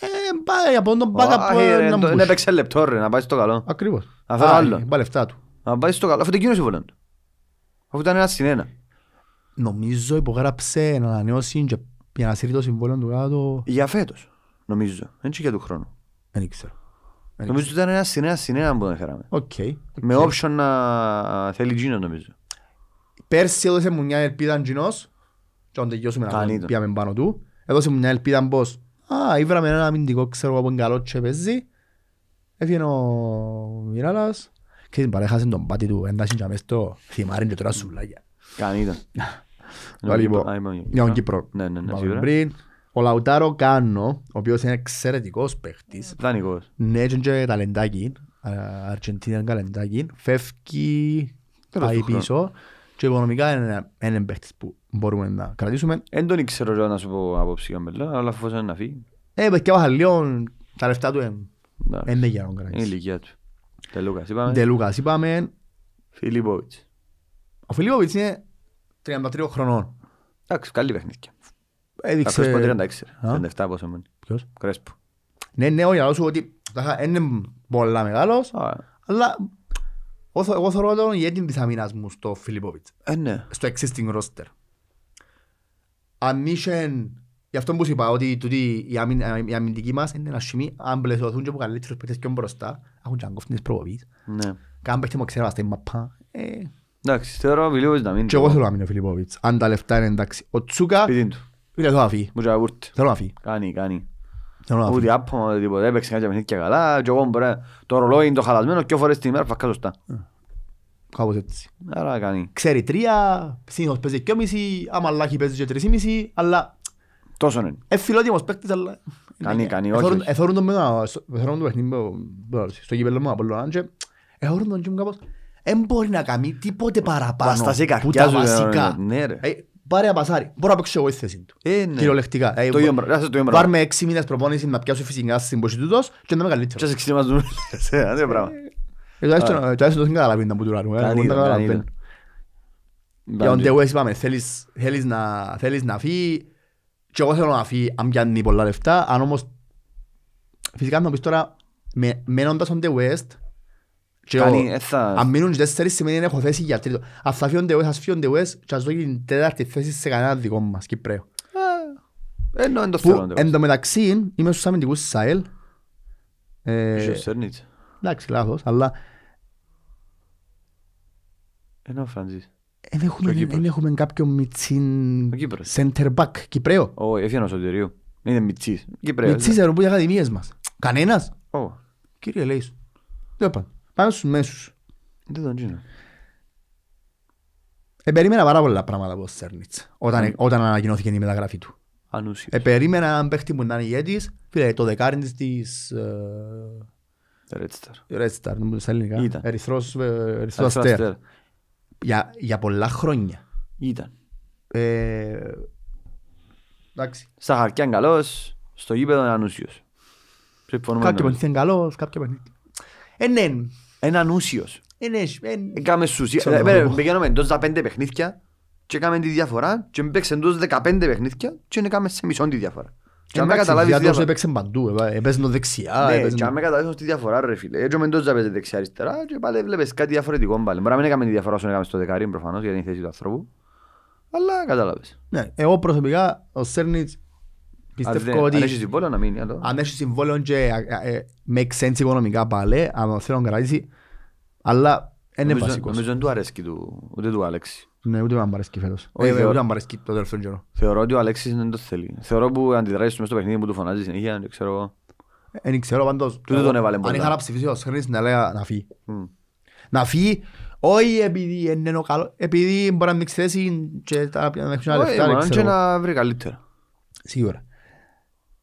Ε, πάει από τον ε, να Είναι παίξε λεπτό ρε, να πάει στο καλό. Ακριβώς. Να άλλο. Ε, πάει λεφτά του. Να πάει στο καλό, αφού του. Αφού ήταν ένα στην ένα. Νομίζω υπογράψε να ανανεώσει για να σύρει το συμβόλαιο του κάτω. Για φέτος, νομίζω. και Νομίζω ότι ήταν ένα να θέλει Πέρσι έδωσε μου μια ελπίδα Αντζινός και όταν τελειώσουμε να πιάμε πάνω του. Έδωσε μου μια ελπίδα πως «Α, ήβραμε ένα αμυντικό, ξέρω από καλό και παίζει». Έφυγε ο Μιράλας και την παρέχασε τον πάτη του, εντάξει και αμέσως το θυμάριν και τώρα σουβλάκια. Κανίτα. [laughs] Λοιπόν, λοιπόν, λοιπόν, ναι, ναι, ναι Ο Λαουτάρο Κάνο, ο οποίος είναι εξαιρετικός παίχτης. Ναι, και ταλεντάκι και οικονομικά είναι ένα παίχτης που μπορούμε να κρατήσουμε. Δεν τον ήξερα να σου πω απόψη καμπελά, αλλά φοβόσα να φύγει. Ε, παιδιά βάζα λίγο τα λεφτά του ναι. είναι για να κρατήσεις. Είναι ηλικία του. Τελούκας είπαμε. Τελούκας είπαμε. Φιλίποβιτς. Ο Φιλίποβιτς είναι 33 χρονών. Εντάξει, καλή παιχνίδια. Έδειξε... Τα Κρέσπο 36, 37 πόσο μόνοι. Ποιος? Κρέσπο. Ναι, ναι, όχι, αλλά σου ότι είναι πολλά μεγάλος, αλλά εγώ θεωρώ τον ηγέτη της αμήνας μου στο Φιλιππόβιτς. Ε, ναι. Στο existing roster. Αν είχε... Γι' αυτό που είπα ότι τούτη, η, αμυν, η αμυντική μας είναι ένα σημείο αν πλαισιωθούν και που καλύτερους παίκτες και μπροστά έχουν και τις προβοβείς. Ναι. Κάμε παίκτη μου ξέρω στην μαπά. Ε... Εντάξει, θεωρώ ο Φιλιππόβιτς να μείνει. Και εγώ θέλω να μείνει ο Φιλιππόβιτς. Αν τα λεφτά είναι εντάξει. Ο Τσούκα... Πειδήν του. Φίλε, θέλω να φύγει. Μου και Θέλω να φύγει. Κάνει, κάνει. Ούτε άπονο, ούτε τίποτα. Έπαιξε κάποια παιχνίδια καλά. Και εγώ μπορεί το ρολόι είναι το χαλασμένο και φορές την ημέρα φακά σωστά. Ε, κάπως έτσι. Άρα κάνει. Ξέρει τρία, συνήθως παίζει και μισή, άμα λάχει παίζει και τρεις μισή, αλλά... Τόσο είναι. Εφιλότιμος παίκτης, αλλά... Κάνει, κάνει, ε, ε, όχι. Εθώρουν τον μετά, εθώρουν το παιχνίδι στο κύπελλο μου, από Λοράντζε, εθώρουν τον και μου κάπως... Δεν μπορεί να κάνει τίποτε παραπάνω. Βαστασίκα, χτιάζουν. Ναι ρε πάρε απασάρι. Μπορώ να παίξω εγώ η θέση του. Ε, ναι. Κυριολεκτικά. Ε, το ίδιο πράγμα. Πάρμε έξι μήνες προπόνησης να πιάσω φυσικά στην πόση τούτος και να είμαι καλύτερος. Ποιος εξήμαζουν. [laughs] Αντίο πράγμα. Ε, το το δεν καταλαβαίνει να μου τουράρουν. Για τον Τεουές είπαμε, θέλεις να φύγει και εγώ θέλω να φύγει αν πιάνει πολλά λεφτά, αν όμως φυσικά να πεις τώρα, μένοντας on the ε, Αν μείνουν τέσσερις σημαίνει να έχω θέση για τρίτο. Αν θα φύγονται ουές, ας φύγονται ουές και ας δω την τέταρτη θέση σε κανένα δικό μας Κυπρέο. εν τω μεταξύ είμαι στους αμυντικούς της ΑΕΛ. Ε, εντάξει, λάθος, αλλά... Ενώ Φραντζής. Δεν έχουμε κάποιον μιτσίν center back Κυπρέο. Όχι, έφυγε ο σωτηρίο. Είναι μιτσίς. Μιτσίς ναι. ερωπούν οι ακαδημίες μας. Κανένας. Κύριε Λέης. Δεν πάνω στους μέσους. Δεν τον γίνω. Επερίμενα πάρα πολλά πράγματα από Σέρνιτς όταν, ναι. ε, όταν ανακοινώθηκε η μεταγραφή του. Ανούσιος. Επερίμενα έναν παίχτη που ήταν ηγέτης, φίλε, το δεκάρι της Ε... Red Star. Red Star, νομίζω στα ελληνικά. Ήταν. Ερυθρός, ε, ερυθρός αστέρ. Για, για πολλά χρόνια. Ήταν. Ε, εντάξει. Στα χαρτιά είναι καλός, στο γήπεδο είναι ανούσιος. Κάποιοι παιχνίδια είναι καλός, κάποια παιχνίδια. Ε, ναι, έναν ούσιος. Έκαμε σουσία. Ε, ε, Πηγαίνουμε εντός τα πέντε παιχνίδια και έκαμε τη διαφορά και παίξε εντός δεκαπέντε παιχνίδια και έκαμε σε μισόν τη διαφορά. Και αν ε, ναι, καταλάβεις τη δεξιά. και αν δεξιά αριστερά και πάλι βλέπεις κάτι διαφορετικό Μπορεί να διαφορά Πιστεύω ότι αν έχεις συμβόλαιο και ε, ε, make sense οικονομικά αν θέλω να κρατήσει, αλλά είναι βασικός. Νομίζω δεν του ούτε του Άλεξη. Ναι, ούτε αρέσκει φέτος. Ε, ούτε αρέσκει το τελευταίο καιρό. Θεωρώ ότι ο Αλέξης δεν το θέλει. Θεωρώ που στο παιχνίδι που του φωνάζει συνέχεια, ξέρω Δεν τον έβαλε Αν είχα ναι. να ψηφίσει μπορεί να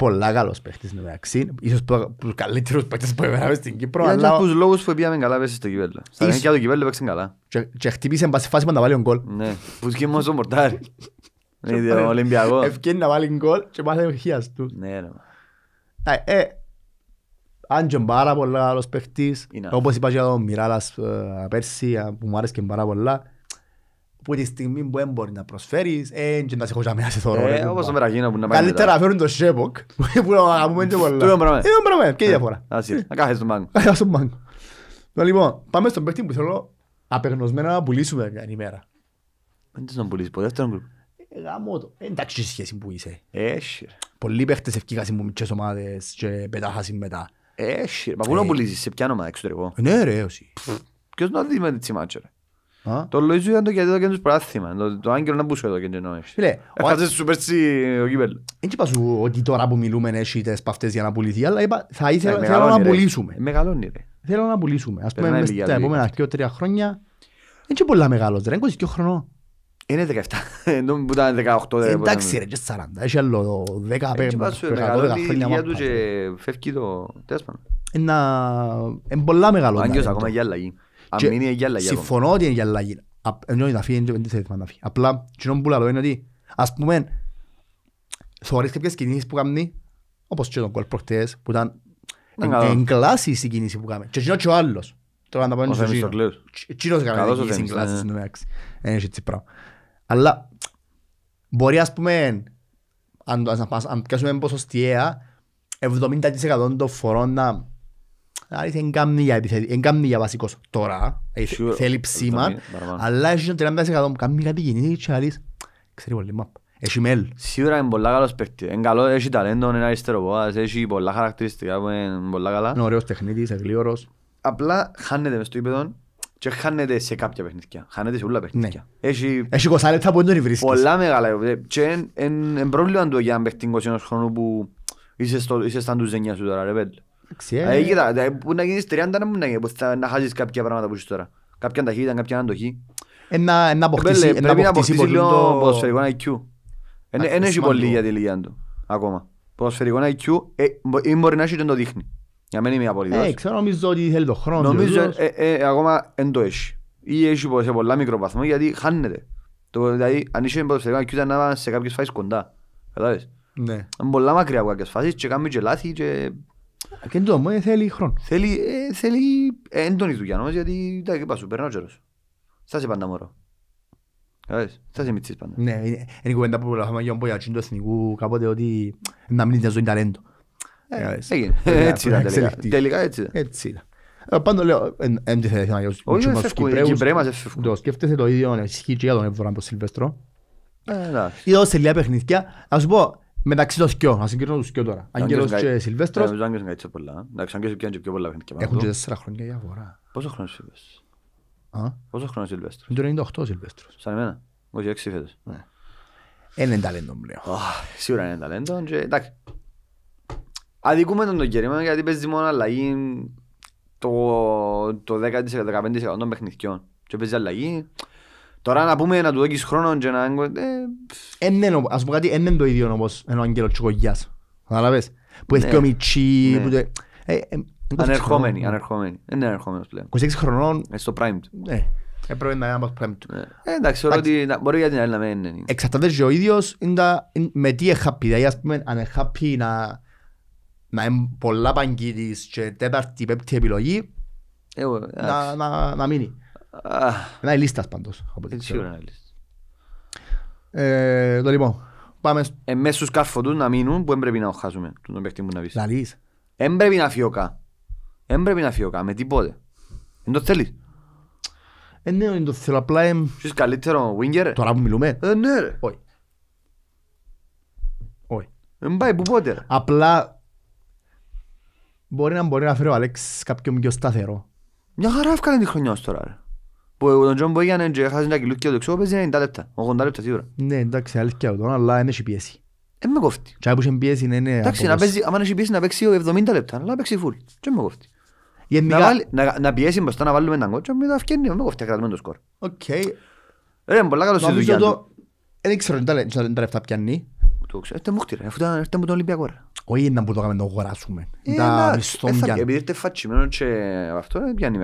πολλά καλός παίχτης με μεταξύ, ίσως τους καλύτερους παίχτες που έπαιραμε στην Κύπρο. Ήταν αλλά... τους λόγους που πήγαμε καλά πέσεις στο κυβέλλο. Στα νέκια του κυβέλλου παίξαν καλά. Και, και χτύπησε μπας φάση που να βάλει τον κόλ. Ναι, που σκήμω στο μορτάρι. Είναι [laughs] Ολυμπιακό. Ευκένει να βάλει τον ναι, ε, κόλ και ο χείας του. Ναι, ναι. Αν και πάρα πολλά καλός παίχτης, όπως είπα και ο Μιράλας ε, πέρσι που μου άρεσε πάρα πολλά, που τη στιγμή που μπορεί να προσφέρεις, δεν να σε έχω ε, να σε θωρώ. Όπως το Μεραγίνο που να πάει Καλύτερα φέρουν το Σέποκ, που να αγαπούμε και πολλά. Ε, ε, είναι ο πράγμα, και διαφορά. Να κάθεσαι στον μάγκο. Κάθεσαι στον μάγκο. Λοιπόν, λοιπόν, πάμε στον παίκτη που θέλω απεγνωσμένα να πουλήσουμε μια ημέρα. Δεν θέλω να πουλήσεις ποτέ αυτόν το. Εντάξει σε σχέση που είσαι. Έχει. Πολλοί παίκτες ευκήκασαν μου μικρές ομάδες και πετάχασαν μετά. Έχει. Μα πού να πουλήσεις, σε ποια ομάδα εξωτερικό. Ναι ρε, όσοι. Ποιος να δει με τη τσιμάτσο ρε. Το Λοίζου ήταν το γιατί έδωκε τους πράθυμα. Το, το άγγελο να μπούσε το την νόηση. Φίλε, έχασε σου πέρσι ο κύπελ. Δεν είπα σου ότι τώρα που μιλούμε έχει ναι, τις παυτές για να πουληθεί, αλλά είπα θα ήθελα ε, θέλω να πουλήσουμε. Ε, μεγαλώνει ρε. Θέλω να πουλήσουμε. Ας πούμε τα επόμενα 2-3 χρόνια. Δεν είναι πολλά μεγάλος ρε, 22 χρόνο. Είναι 17, [laughs] ενώ που ήταν 18. Ε, εντάξει ρε, και 40, έχει άλλο 15, 15 ε, χρόνια. Φεύγει το τέσπαν. Είναι πολλά μεγάλο. Άγγιος ακόμα για αλλαγή. Αν Συμφωνώ ότι είναι για να φύγει, δεν θέλει να φύγει. Απλά, που λέω είναι ότι, ας πούμε, θεωρείς κάποιες κινήσεις που κάνει, όπως και τον που ήταν κίνηση που κάνει. Και ο άλλος. την εγκλάσεις, ναι. Αλλά μπορεί, ας πούμε, αν ποσοστιαία, 70% των φορών να Άρα δεν κάνει για βασικός τώρα, ε, θέλει ψήμα, αλλά έχει 30% κάνει κάτι ξέρει πολύ Έχει μέλ. Σίγουρα είναι πολλά καλός παίκτης. έχει είναι ποδάς. έχει πολλά χαρακτηριστικά που είναι πολλά καλά. Είναι ωραίος τεχνίτης, Απλά χάνεται στο και χάνεται σε κάποια παιχνίδια. Χάνεται σε όλα παιχνίδια. Ναι. Έχει, 20 ε, κοίτα, που να γίνεις 30 να μην να, να χάσεις κάποια πράγματα που έχεις τώρα. Κάποια ταχύτητα, κάποια αντοχή. Ένα, ε, ε, ε, αποκτήσει, πρέπει να αποκτήσει λίγο ποδοσφαιρικό IQ. Δεν έχει πολύ για τη λίγια του ακόμα. Ποδοσφαιρικό IQ ή μπορεί να έχει και το δείχνει. Για μένα είμαι απολύτως. Ε, ξέρω, νομίζω ότι θέλει το χρόνο. Νομίζω ακόμα δεν το έχει. Ή έχει σε πολλά μικρό βαθμό γιατί χάνεται. Δηλαδή, αν είσαι ποδοσφαιρικό IQ ήταν να σε κάποιες φάσεις κοντά. Κατάλαβες. Ναι. Είναι πολλά μακριά από κάποιες φάσεις και κάνουμε και λάθη και και το μόνο θέλει χρόνο. Θέλει, ε, θέλει έντονη δουλειά όμως γιατί τα είπα σου, περνάω τζερό. Θα Στάσε πάντα μωρό. Ε, θα στάσε μητσής πάντα. Ναι, είναι κουβέντα που λάθαμε για τον Πογιατσίν του εθνικού κάποτε ότι να μην είναι ζωή ταλέντο. Ε, ε, έγινε, έτσι ήταν τελικά. Τελικά έτσι ήταν. Έτσι ήταν. Πάντο λέω, δεν θέλει να γιώσει Όχι, τους Κυπρέους. Το σκέφτεσαι το ίδιο, ναι, ισχύει και για τον Εύβορα από Σιλβέστρο. Είδα σε λίγα παιχνιδιά. Να σου πω, Μεταξύ των σκιών, να συγκρίνω τους σκιών τώρα. Άγγελος και Σιλβέστρος. Ναι, ο Άγγελος είναι έτσι πολλά. Εντάξει, Άγγελος πιάνε και πιο πολλά παιχνίδια. Έχουν και τέσσερα χρόνια για αγορά. Πόσο χρόνο Σιλβέστρος. Πόσο χρόνο Σιλβέστρος. Είναι το 98 Σιλβέστρος. Σαν εμένα. Όχι, έξι φέτος. Ναι. Είναι ταλέντο πλέον. Σίγουρα είναι ταλέντο. Εντάξει. Αδικούμε τον κέρμα γιατί παίζει μόνο αλλαγή το 10-15% των παιχνιδιών. Και παίζει αλλαγή. Τώρα να πούμε να του δώκεις χρόνο και να... Ένεν, ε, ε, ναι, ας πω κάτι, είναι το ίδιο όπως ενώ Άγγελο Τσουκογιάς. Καταλαβες. Που έχει ναι. πιο μητσί, ναι. που ε, Ανερχόμενοι, ανερχόμενοι. Είναι ανερχόμενος πλέον. 26 χρονών. Στο prime του. Ναι. Έπρεπε να είναι από prime του. Εντάξει, όλο ότι μπορεί για την άλλη να μην είναι. Εξαρτάται και ο ίδιος με τι είναι happy. Δηλαδή ας πούμε αν είναι happy να να είναι πολλά παγκίτης και τέταρτη πέπτη επιλογή να μείνει. Ένα λίστας πάντως. Ε, σίγουρα ένα λίστας. Ε, το λοιπόν, πάμε... Εμέσους καρφωτούς να μείνουν που έμπρεπε να χάσουμε. Τον παίχτη μου να πεις. Λαλείς. Έμπρεπε να φιώκα. Έμπρεπε να φιώκα με τίποτε. Δεν το θέλεις. Ε, ναι, δεν το θέλω. Απλά... Είσαι καλύτερο winger. Τώρα που μιλούμε. Ε, ναι ρε. Όχι. Όχι. Δεν πάει που πότε. ρε. Απλά... Μπορεί να μπορεί να φέρει ο Αλέξης κάποιον πιο σταθερό. Μια χαρά έφκανε τη χρονιά τώρα που τον Τζον Μπόγιαν να χάσει τα κιλούκια του εξώ, παίζει 90 λεπτά, 80 λεπτά σίγουρα. Ναι, εντάξει, αλήθεια αλλά δεν έχει Ε, με κόφτει. Και άπουσε πιέση, ναι, ναι. Εντάξει, να παίζει, άμα έχει πιέση, να παίξει 70 λεπτά, αλλά παίξει φουλ. Και με κόφτει. Να, πιέσει μπροστά, να βάλουμε έναν κότσο, με κόφτει, κρατούμε το σκορ. Οκ. Ρε, Δεν ξέρω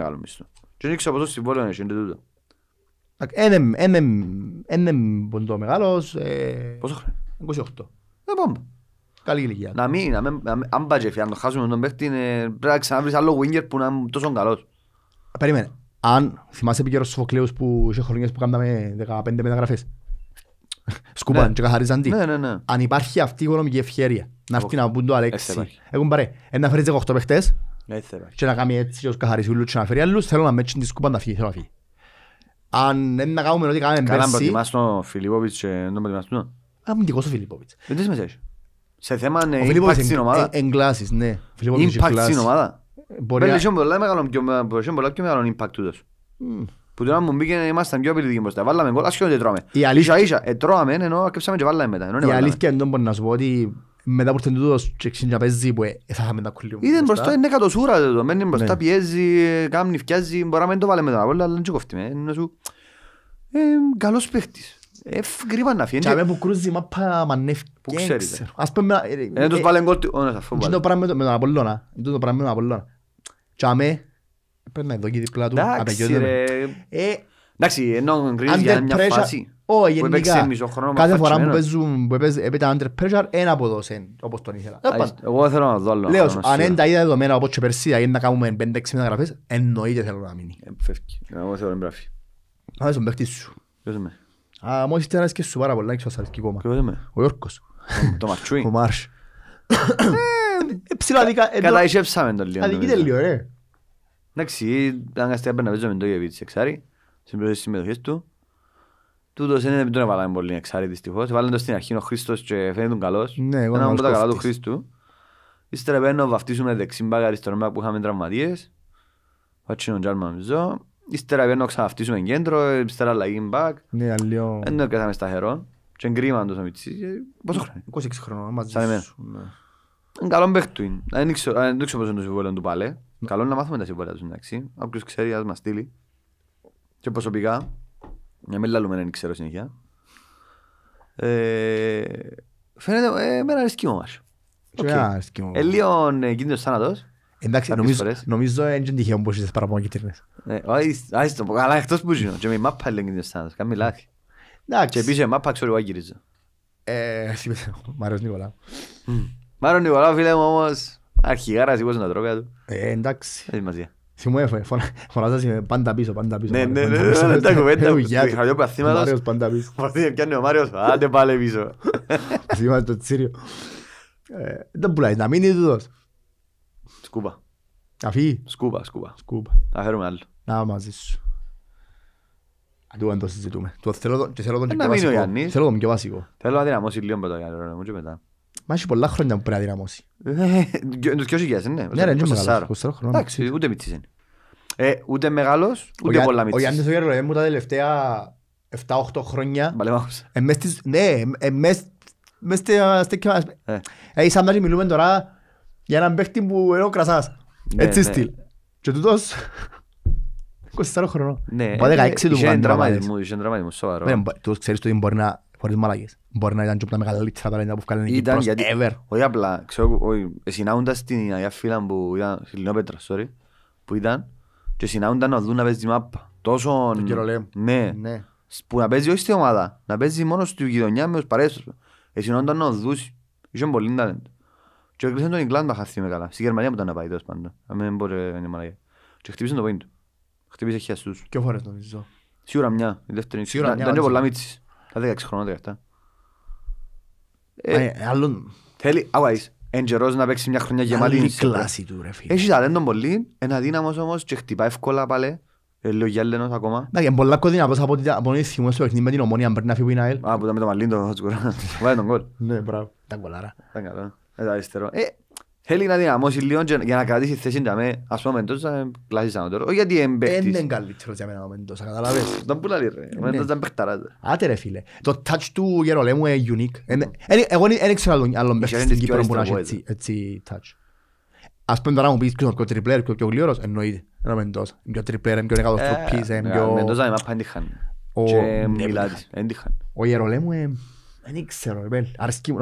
να και δεν ξέρω από το συμβόλαιο είναι και τούτο. Είναι ποντό μεγάλος. Ε, Πόσο χρόνο. 28. Δεν πάμε. Καλή ηλικία. Να μην, αν πάει φιάν, το χάσουμε τον παίχτη, πρέπει να ξαναβρεις άλλο winger που να είναι τόσο καλός. Περίμενε. Αν θυμάσαι πήγε ο Σοφοκλέους που είχε χρονιές που κάναμε 15 μεταγραφές. [laughs] Σκούπαν ναι. και καθαρίζαν τι. Ναι, ναι, αν υπάρχει αυτή η οικονομική ευχαίρεια να έρθει να μπουν το ε, Αλέξη. Έχουν πάρει. Ένα φρίτζε 8 παίχτε. Ναι, και να κάνει έτσι ως καθαρίσουλου και να φέρει άλλους, θέλω να με την σκούπα να φύγει, Αν δεν να κάνουμε ό,τι κάναμε πέρσι... Καλά προτιμάς τον και δεν προτιμάς τον. Αμυντικός Δεν τις Σε θέμα impact στην ομάδα. Εγκλάσεις, ναι. Impact στην ομάδα. Που μετά που ήρθε τούτος και να παίζει που έφαγαμε ε, τα κουλίου. Είδε μπροστά, είναι κατοσούρα το, μένει μπροστά, ναι. πιέζει, κάνει, φτιάζει, μπορεί να μην το βάλει μετά, αλλά δεν κοφτεί. με, είναι σου ε, καλός παίχτης. γρήγορα ε, να φύγει. Και που κρούζει μάπα ναι, Που Ας πούμε... Όχι, γενικά. Κάθε φορά που παίζουν, που έπαιζαν under pressure, ένα από εδώ όπως τον ήθελα. Εγώ θέλω να δω άλλο. Λέω, αν δεν τα είδα δεδομένα όπως και πέρσι, αν να κάνουμε 5-6 γραφές, εννοείται θέλω να μείνει. Ε, φεύγει. Ε, εγώ θέλω να μπράφει. Πάμε τον παίχτη σου. Ποιος είμαι. Α, μόλις ήρθε να πάρα πολλά, έξω Ποιος είμαι. Ο Τούτος δεν τον έβαλαμε πολύ εξάρι δυστυχώς. Βάλαμε το στην αρχή ο Χρήστος και φαίνεται τον καλός. Ναι, εγώ είμαι τα καλά του Χρήστου. Ύστερα παίρνω βαφτίζουμε δεξί μπάκα αριστερό μπάκα που είχαμε τραυματίες. Πάτσι τον Τζάλμα Μιζό. Ύστερα παίρνω ξαναφτίζουμε κέντρο, ύστερα αλλαγή μπακ. Ναι, αλλιώ. Δεν το στα σταθερό. Και εγκρίμα το Μιτσί. Ε, πόσο χρόνο. 26 χρόνο, μαζί Σαν ναι. καλό παίχτου είναι. Δεν ξέρω πώς είναι το συμβόλαιο του πάλι. Ναι. Καλό να μάθουμε τα συμβόλαια τους, εντάξει. Όποιος ξέρει, ας μας στείλει. Και προσωπικά, μια μην λαλούμε δεν ξέρω συνέχεια. Ε, φαίνεται, ε, με ένα αρισκήμα μας. Ελίον κίνδυνος θάνατος. Εντάξει, νομίζω νομίζω είναι και τυχαίο που είσαι παραπάνω και κίτρινες. Άιστο, ε, αλλά εκτός που γίνω. Και με η μάπα λέει κίνδυνος θάνατος, κάνει λάθη. Και επίσης η μάπα ξέρω εγώ γυρίζω. Ε, Μάριος Νικολάου. Μάριος Νικολάου φίλε μου όμως, αρχιγάρας, εγώ στον τα τρόπια του. Ε, εντάξει. Δεν σημασία. Θυμούμε, φωνάζασαι πάντα πίσω, πάντα πίσω. Ναι, ναι, ναι, ναι, τα κουβέντα. Χαριό παθήματος. Μάριος πάντα πίσω. Φορτίζει πιάνει ο Μάριος, άντε πάλι πίσω. Θυμάσαι το τσίριο. Δεν πουλάει, να μείνει τούτος. Σκούπα. Να Σκούπα, σκούπα. Σκούπα. Θα φέρουμε άλλο. Να μαζί σου. Του αν το τον βασικό. τον Μα έχει πολλά χρόνια που πρέπει να δυναμώσει. Ε, τους κοιός ηλικιάς, ναι. Ναι, ρε, είναι μεγάλος. Εντάξει, ούτε μητσής είναι. Ε, ούτε μεγάλος, ούτε πολλά μητσής. Ο Γιάννης ο Γιάννης μου τα τελευταία 7-8 χρόνια... Μπαλεμάχος. Ε, ναι, ε, μες στέκια στις Ε, σαν να μιλούμε τώρα για έναν παίχτη που είναι ο κρασάς. Ναι, Έτσι ναι. στυλ. Και τούτος... 24 χρονών. Ναι, είχε τραυματισμούς, είχε μου, σοβαρό. Ναι, τούτος ξέρεις ότι μπορεί να χωρίς μαλακές. Μπορεί να ήταν και τα μεγαλύτερα ταλέντα που βγάλανε προς γιατί, ever. Όχι απλά, ξέρω, συνάουντα την Αγία Φίλα που ήταν, στην Λινόπετρα, sorry, που ήταν, και συνάγονταν να δουν να παίζει μάπα. Τόσο... Το κύριο Ναι. ναι. Που να παίζει όχι ομάδα, να παίζει μόνος στη γειτονιά με τους παρέσεις. 16 χρόνια, 17. Ε, ε, άλλον... Θέλει, αγουαείς, εν καιρός να παίξεις μια χρονιά γεμάτη. Άλλη κλάση του ρε φίλε. Έχεις ταλέντο πολύ, ένα δύναμος όμως και χτυπά εύκολα πάλι. Ε, λέω λένος ακόμα. και πολλά κόδινα πώς από την θυμώ στο παιχνίδι με την ομόνια αν πρέπει να φύγει Α, που ήταν με το θα [laughs] τον κόλ. Ναι, μπράβο. Θέλει να δυναμώσει λίγο για να κρατήσει θέση για μένα, ας πούμε Μεντόσα κλάσεις σαν Όχι γιατί είναι παίχτης. Είναι καλύτερος για μένα ο Μεντόσα, καταλαβες. Τον που ρε, ο Μεντόσα είναι Άτε ρε φίλε, το touch του είναι unique. Εγώ δεν ξέρω άλλον παίχτη στην Κύπρο που να touch. Ας πούμε τώρα μου πεις ποιος είναι ο τριπλέρ, ποιος είναι ο εννοείται. Είναι ε, ε, ο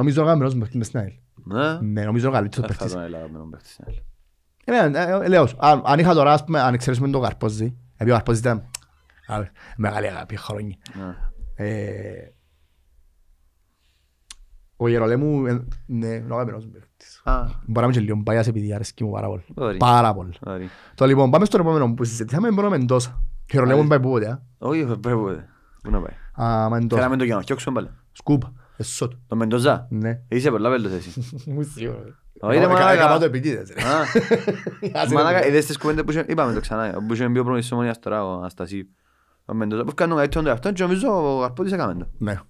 είναι Δεν ναι. ναι, νομίζω ο καλύτερος παίχτης. Ε, θα ε, ναι, ναι, ε, Λέω αν είχα τώρα, αν εξαιρέσουμε τον Καρπόζη, επειδή ο Καρπόζης ήταν μεγάλη αγάπη χρόνια. Ο Γερολέμου είναι ο Μπορεί να είμαι λίγο επειδή αρέσκει μου πάρα πολύ. Πάρα πολύ. λοιπόν, πάμε στο επόμενο που πού πάει πού πότε. Πού να πάει. Εσότο. Το Μεντοζά. Ναι. Είσαι πολλά βέλος εσύ. Μου σίγουρα. Έκαμα το επικίδες. Μανάκα, είδες τις κουβέντες που είπαμε το ξανά, που είχε πιο ο Αναστασίου. Ο Μεντοζά, που κάνουν και νομίζω ο έκαμε το. Ναι.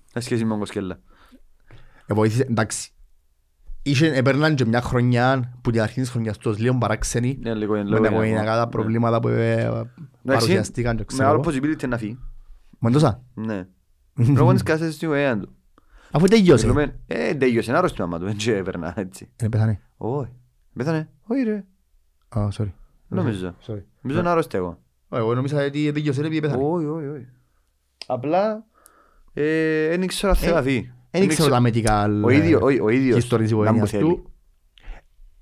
Σε και μια χρονιά που την αρχή της χρονιάς τους λίγο παράξενη με τα και ξέρω. Ναι. της του του. Αφού τελειώσε. Ε, τελειώσε, είναι άρρωστη μάμα του, δεν έπαιρνα έτσι. Δεν πέθανε. Όχι. Πέθανε. Όχι ρε. Α, sorry. Νομίζω. Νομίζω είναι άρρωστη εγώ. Ε, εγώ νομίζα ότι τελειώσε ρε, πέθανε. Όχι, όχι, όχι. Απλά, δεν ε, ήξερα ε, θεραπεία. Δεν ήξερα τα μετικά. Ο ίδιος, ο ίδιος,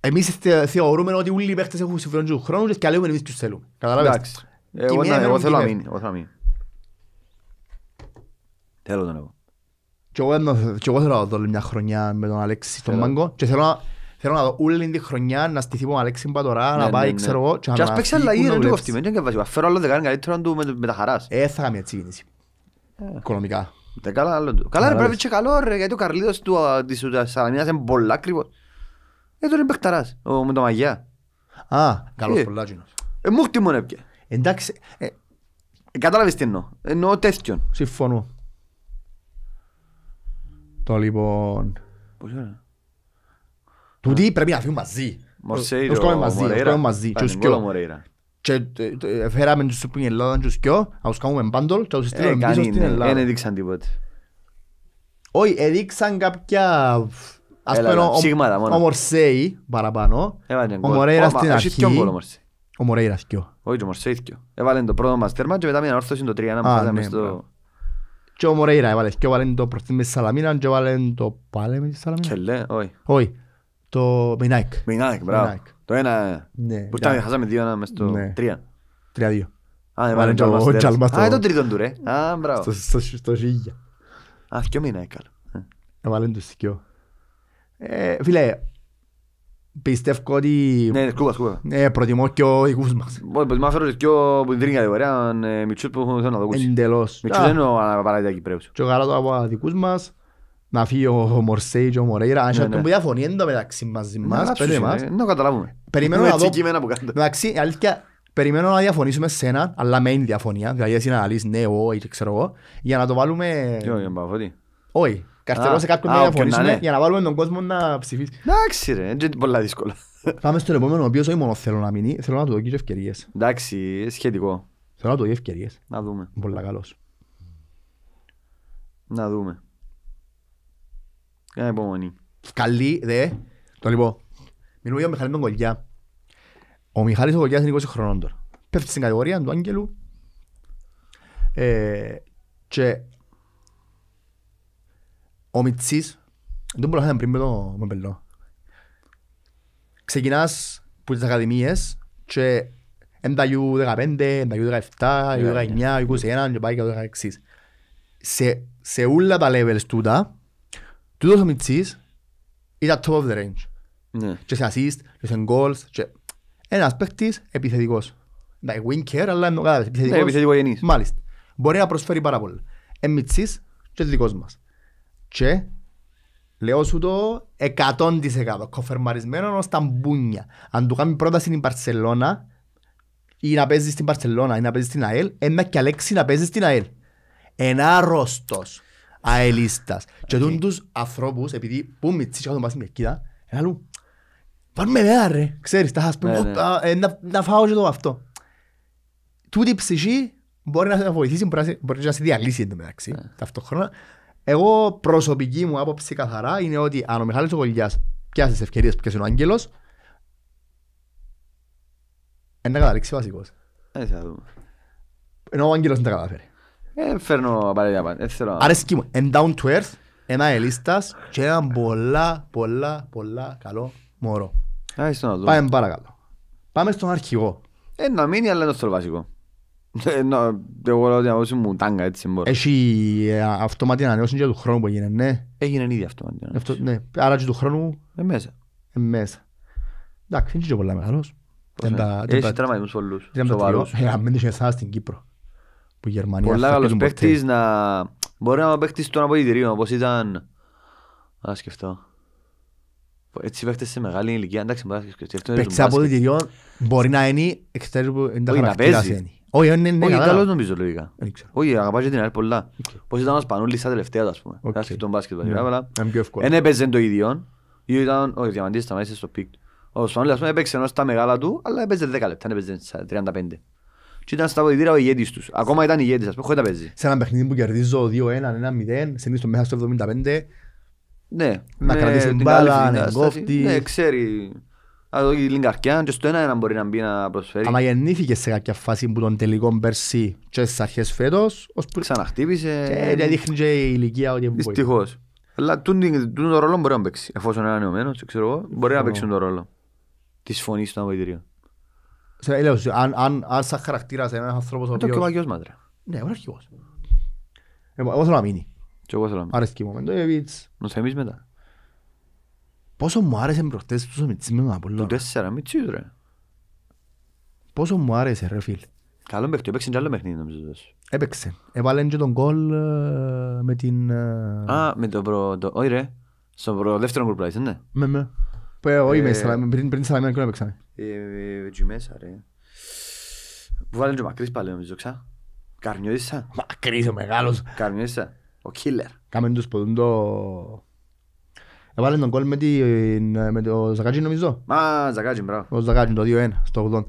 Εμείς θεωρούμε ότι όλοι οι παίχτες έχουν και Θέλω τον εγώ. Και εγώ θέλω να δω μια χρονιά με τον Αλέξη στον Μάγκο και θέλω να, θέλω να δω όλη την χρονιά να στηθεί με τον Αλέξη Μπατορά, να ναι, πάει ναι, ξέρω ναι. εγώ και να παίξει αλλαγή ρε λίγο αυτή, δεν βασικό. Φέρω άλλο δεκάρι καλύτερο του με τα χαράς. Ε, θα κάνει έτσι κίνηση. Οικονομικά. Καλά άλλο του. Καλά ρε πρέπει και καλό ρε, γιατί ο Καρλίδος του της Σαλαμίνας είναι πολλά ακριβώς. Ε, τώρα είναι παιχταράς, με το Μαγιά. Α, καλός ε. πολλά Ε, μου χτιμώνε πια. Εντάξει. Ε. Ε, κατάλαβες τι εννοώ, εννοώ τέτοιον. Συμφωνώ. Το λοιπόν... Πώς είναι. Τούτοι πρέπει να φύγουν μαζί. Μορσέιρο, Μορέιρα. Και ε, ε, φέραμε τους στην Ελλάδα τους κοιό, να τους κάνουμε μπάντολ και τους στείλουμε ε, πίσω στην ναι. Ελλάδα. Δεν έδειξαν τίποτε. Όχι, έδειξαν κάποια... Ας πούμε, ο Μορσέι παραπάνω, ο Μορέιρα στην αρχή. Ο Μορέιρας κοιό. Όχι, ο Μορσέι κοιό. Έβαλαν το πρώτο μας τέρμα και μετά μια όρθωση το 3-1 που ναι, στο... Και ο Μωρέιρα έβαλε και έβαλε το προθέν με Σαλαμίνα και έβαλε το πάλε με Σαλαμίνα. Κελέ, όχι. Όχι. Το Μινάικ. Μινάικ, μπράβο. Το ένα. Που ήταν χάσαμε δύο ένα μες το τρία. τρία. Τρία δύο. Α, έβαλε το Τσαλμάς. Α, το τρίτον του ρε. Α, μπράβο. Στο Σίγια. Α, δυο Μινάικ. Έβαλε το Σικιό. Φίλε, πιστεύω ότι... Ναι, ναι, σκούπα, σκούπα. Ναι, προτιμώ και ο δικούς μας. Προτιμώ να φέρω και ο ε, που δρύνει κατηγορία, μητσούς που θέλει να το ακούσεις. Εντελώς. Μητσούς δεν είναι ο παράδειγμα Κυπρέους. Και καλά το από δικούς μας, να φύγει ο Μορσέι και ο Μορέιρα. Αν έχουν ναι, ναι. που διαφωνεί το μεταξύ μας, μας, πέντε μας. Ε, να καταλάβουμε. Περιμένω [laughs] να δω... Εντάξει, αλήθεια, περιμένω να διαφωνήσουμε σε έναν, αλλά με είναι διαφωνία. Δηλαδή εσύ να λύσεις ναι, όχι, ξέρω εγώ, για να το βάλουμε... Τι όχι, όχι. Καρτερό σε κάποιον να διαφωνήσουμε για να βάλουμε τον κόσμο να ψηφίσει. Εντάξει ρε, είναι πολύ δύσκολα. Πάμε στον επόμενο, ο οποίος όχι μόνο θέλω να μείνει, θέλω να του δώσει ευκαιρίες. Εντάξει, σχετικό. Θέλω να του δώσει ευκαιρίες. Να δούμε. Πολύ καλός. Να δούμε. Κάνε υπομονή. Καλή, δε. Το λοιπόν, μιλούμε για τον Μιχαλή τον Κολιά. Ο Μιχάλης ο Κολιάς είναι 20 χρονών τώρα. Πέφτει στην κατηγορία του Άγγελου. Ε, και ο Μιτσής, δεν μπορώ να ήταν πριν με το Μεμπελό. Ξεκινάς ότι τις ακαδημίες και ενταγιού 15, ενταγιού 17, ενταγιού 19, 21 και πάει και το 16. Σε, σε όλα τα levels του, τούτος ο Μιτσής ήταν top of the range. Ναι. Και σε assist, και σε goals, και ένας παίκτης επιθετικός. Εντάξει, win αλλά είναι ο ναι, Μπορεί να προσφέρει πάρα πολλά. Εμιτσής και δικός μας. Και λέω σου το 100% κοφερμαρισμένο ως τα μπούνια. Αν του κάνει πρόταση στην Παρσελώνα ή να παίζει στην Παρσελώνα ή να παίζει στην ΑΕΛ, ένα και αλέξει να παίζει στην ΑΕΛ. Ένα αρρώστος αελίστας. Και τούν τους ανθρώπους, επειδή που μητσί και έχουν με κοίτα, ένα λού, πάρουμε εμένα ρε, ξέρεις, θα ναι, πούμε, ναι. Ε, να φάω και το αυτό. Τούτη ψυχή μπορεί να βοηθήσει, μπορεί να σε διαλύσει εντωμεταξύ ναι. ταυτόχρονα, εγώ προσωπική μου άποψη καθαρά είναι ότι αν ο Μιχάλης Ογολιάς πιάσει τις ευκαιρίες που είναι ο Άγγελος είναι να καταλήξει βασικός. Έτσι θα δούμε. Ενώ ο Άγγελος δεν τα καταφέρει. Ε, φέρνω απαραίτητα πάντα. Αρέσκει μου. Εν down to earth, ένα ελίστας και ένα πολλά, πολλά, πολλά καλό μωρό. Πάμε παρακαλώ. Πάμε στον αρχηγό. Ε, να μείνει αλλά είναι το βασικό. Ε, εγώ λέω ότι να μου τάγκα έτσι μπορεί. Έχει ε, αυτόματη ανανεώση και του χρόνου που έγινε, ναι. Έγινε ήδη ναι. αυτόματη ανανεώση. Ναι, άρα και του χρόνου... Ε, μέσα. Ε, μέσα. Εντάξει, είναι και πολλά μεγάλος. Έχει τραυματισμούς πολλούς. Σοβαρός. Αμέντε και εσάς στην Κύπρο. Που η Γερμανία... Πολλά καλός παίχτης να... Μπορεί να παίχτης τον αποδητηρίο, όπως ήταν... Να σκεφτώ. Έτσι παίχτες σε μεγάλη ηλικία, εντάξει, μπορεί να σκεφτώ. Παίχτης αποδητηριών μπορεί να είναι, ξέρεις που είναι τα χαρακτήρα όχι, είναι ναι, καλός νομίζω λογικά. Όχι, αγαπάζει την ΑΕΛ πολλά. Πώς ήταν ο Σπανούλης στα τελευταία, ας πούμε. τον μπάσκετ, ναι. δεν έπαιζε το ίδιο. ήταν ο Διαμαντής στο πικ. Ο Σπανούλης, ας πούμε, έπαιξε ενώ στα μεγάλα του, αλλά έπαιζε 10 λεπτά, έπαιζε 35. ο ηγέτης τους. Αλλά η Λιγκαρκιά και στο ένα ένα μπορεί να μπει να προσφέρει. Αλλά γεννήθηκε σε κάποια φάση που τον τελικό πέρσι και στις αρχές φέτος. Ξαναχτύπησε. Και διαδείχνει και η ηλικία ότι μπορεί. Δυστυχώς. Αλλά ρόλο μπορεί να παίξει. Εφόσον είναι ξέρω εγώ, μπορεί να παίξει ρόλο. Της φωνής αν, ο ε, οποίος... Το και ε, Πόσο μου άρεσε προχτές τους τις μήνες από λόγω. Του τέσσερα μητσίους ρε. Πόσο μου άρεσε ρε φίλ. Καλό παίχτη, έπαιξε και άλλο παιχνίδι νομίζω. Έπαιξε. Έβαλε και τον κόλ ε, με την... Ε, Α, με το πρώτο. Όχι ρε. Στο προ... δεύτερο γκρουπ λάζε, ναι. ναι, ναι. Με, με. Όχι με, πριν, πριν σαλαμία και να παίξαμε. Ε, ε μέσα ρε. Που Βάλε και ο Μακρύς πάλι νομίζω ξα. Καρνιώδησα. Μακρύς ο μεγάλος. Καρνιώδησα. Ο killer. Κάμε τους ποδούν το... Έβαλε τον κόλ με, με το Ζακάτζι νομίζω. Α, Ζακάτζι, μπράβο. Ο Ζακάτζι, το 2-1, στο 80.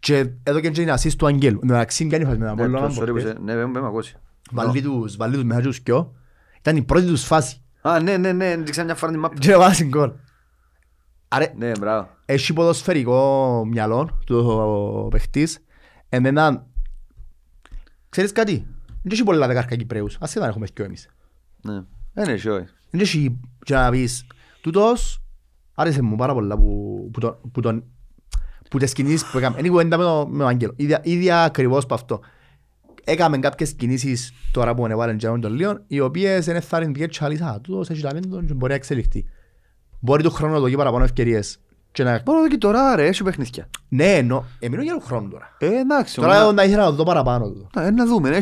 Και εδώ και είναι ασύς του Αγγέλου. Με αξίμ κάνει φάση με τον ναι, Απόλλωνα. Ναι, δεν με ακούσει. Βαλεί τους, βαλεί τους μεχατσούς κοιό. Ήταν η πρώτη τους φάση. Α, ναι, ναι, ναι, δείξα ναι, μια φορά την μάπη. Και βάζει κόλ. Άρα, ναι, μπράβο. Έχει ποδοσφαιρικό μυαλό του παιχτής. Εμένα, ξέρεις κάτι, δεν έχει πολλά δεκάρκα Κυπρέους. Ας δεν έχουμε κοιό εμείς. Ναι, δεν έχει όχι. Δεν έχει και να πεις, τούτος άρεσε μου πάρα που, που, που, τον, που που έκαμε. Είναι με, Άγγελο. ακριβώς από αυτό. κάποιες κινήσεις τώρα που ανεβάλλουν και Λίον, οι οποίες δεν είναι διέτσα Τούτος έχει και μπορεί να εξελιχθεί. Μπορεί το χρόνου να παραπάνω ευκαιρίες. τώρα έχει παιχνίδια. Ναι, εννοώ. Εμείνω για χρόνο τώρα. εντάξει. Τώρα ήθελα να δω παραπάνω. Να δούμε,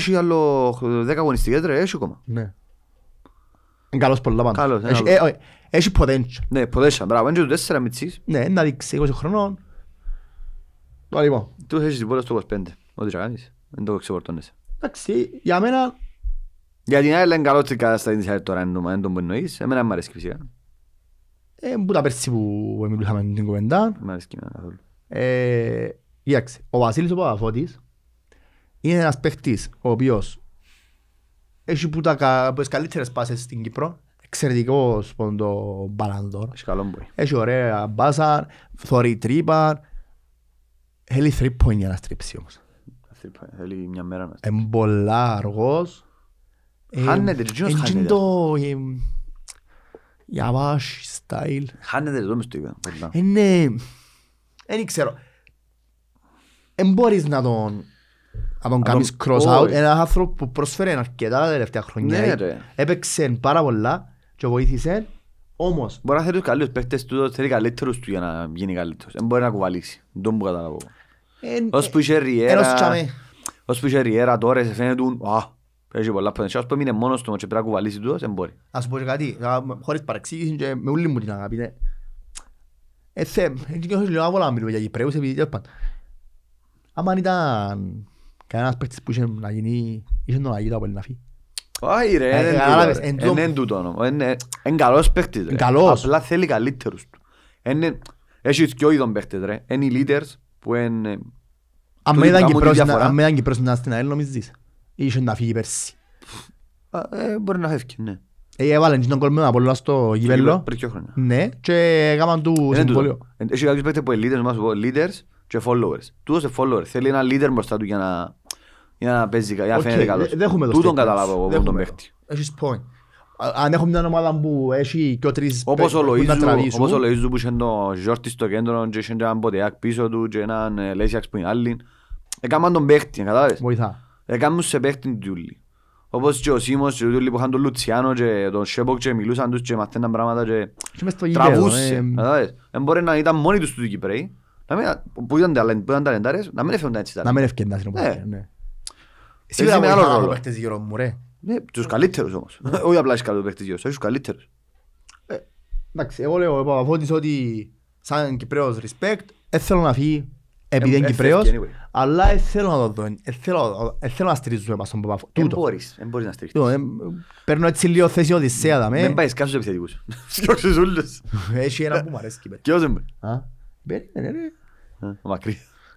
Καλός πολλά πάντα. Καλός. Ε, ε, έχει potential. Ναι, potential, μπράβο. Είναι και του τέσσερα μητσίς. Ναι, να δείξει 20 χρονών. Λοιπόν. Το λοιπόν. Του έχεις τίποτα στο 25. Ό,τι θα κάνεις. Δεν το ξεπορτώνεις. Εντάξει, για μένα... Για την άλλη είναι καλό ότι κατάσταση της τώρα εν τον εννοείς. Εμένα μου αρέσει φυσικά. Ε, που τα πέρσι που μιλούσαμε την κομμεντά. Μ' αρέσει εμένα καθόλου. Ε, ο Βασίλης ο Παπαφώτης είναι ένας παίχτης ο οποίος έχει που τα καλύτερες πάσες στην Κύπρο. Εξαιρετικός πόντο Μπαλανδόρ. Έχει καλό μπορεί. Έχει ωραία μπάσα, θωρεί τρύπα, Θέλει τρύπο για να στρίψει όμως. Θέλει μια μέρα να στρίψει. Εμπολά αργός. Χάνεται, τζίνος χάνεται. Είναι το... Γιαβάσι, στάιλ. Χάνεται εδώ μες το είπα. Είναι... Δεν ξέρω. Δεν μπορείς να τον αν τον κάνεις cross out, ένα που πρόσφερε αρκετά τα τελευταία χρόνια. Ναι, ε, έπαιξε πάρα πολλά και βοήθησε. Όμως... Μπορεί να θέλει τους καλύτερους παίχτες του, θέλει καλύτερους του για να γίνει καλύτερος. Δεν μπορεί να κουβαλήσει. Δεν μου καταλαβώ. Ως που είχε Ριέρα... Ως που είχε Ριέρα τώρα σε φαίνεται «Α, έχει πολλά πέντε. Ας πούμε είναι μόνος του και πρέπει να κουβαλήσει του, δεν μπορεί. Ας πω και κάτι, χωρίς παρεξήγηση και με όλη μου την αγάπη. Ναι. Ε, θε, δεν νιώθω λίγο άβολα να μιλούμε για Κυπρέους επειδή τέλος ε, πάντων. ήταν Κανένας παίκτης που είχε να γίνει, είχε τον Αγίδα πολύ να φύγει. Όχι ρε, είναι ε, ε, εν τούτο όνομα. Είναι καλός παίκτης ρε. Καλός. Απλά θέλει καλύτερους του. Ε, ναι, έχει και όχι τον παίκτης ρε. Είναι οι leaders που είναι... Αν με ήταν Κυπρός να στην ΑΕΛ νομίζεις. Είχε να φύγει πέρσι. Μπορεί να φεύγει, ναι. Έβαλαν τον κολμένο από όλα στο γυβέλο. Πριν και χρόνια. Ναι, και έκαναν του ναι, συμβόλαιο. Έχει κάποιους παίκτες που είναι leaders, μας leaders και followers. Τούτος είναι followers. Θέλει ένα leader μπροστά του για να για να παίζει, για να φαίνεται καλός. Δεν έχουμε το Τούτον καταλάβω εγώ τον παίχτη. Έχεις point. Αν έχουμε μια ομάδα που έχει και ο τρεις όπως ο Λοΐζου που είχε τον Ζόρτη στο κέντρο και είχε έναν Ποτεάκ πίσω του και έναν ε, Λέσιαξ που είναι άλλοι. Έκαναν τον παίχτη, κατάλαβες. Βοηθά. Έκαναν σε παίχτη του Τιούλη. Όπως και ο Σίμος και ο Τιούλη που είχαν τον Λουτσιάνο και τον Σέποκ και μιλούσαν τους και μαθαίναν πράγματα και τραβούσε. Δεν ε, μπορεί να ήταν μόνοι τους του Κυπρέοι. Που ήταν ταλεντάρες, να μην έφεραν έτσι Να μην έφεραν έτσι ναι. ναι. Σίγουρα είναι άλλο ρόλο. Παίχτες γύρω μου ρε. Ναι, τους καλύτερους όμως. Ναι. Όχι απλά είσαι καλούς παίχτες γύρω σου, καλύτερους. Ε, εγώ λέω ο ότι σαν Κυπρέος respect, δεν θέλω να φύγει επειδή ε, είναι ε, Κυπρέος, αλλά δεν θέλω να το δω, θέλω Δεν μπορείς, δεν μπορείς να στηρίξεις. Λοιπόν, παίρνω θέση οδυσσέα δαμε. Δεν πάει επιθετικούς. [laughs] ένα που μου αρέσει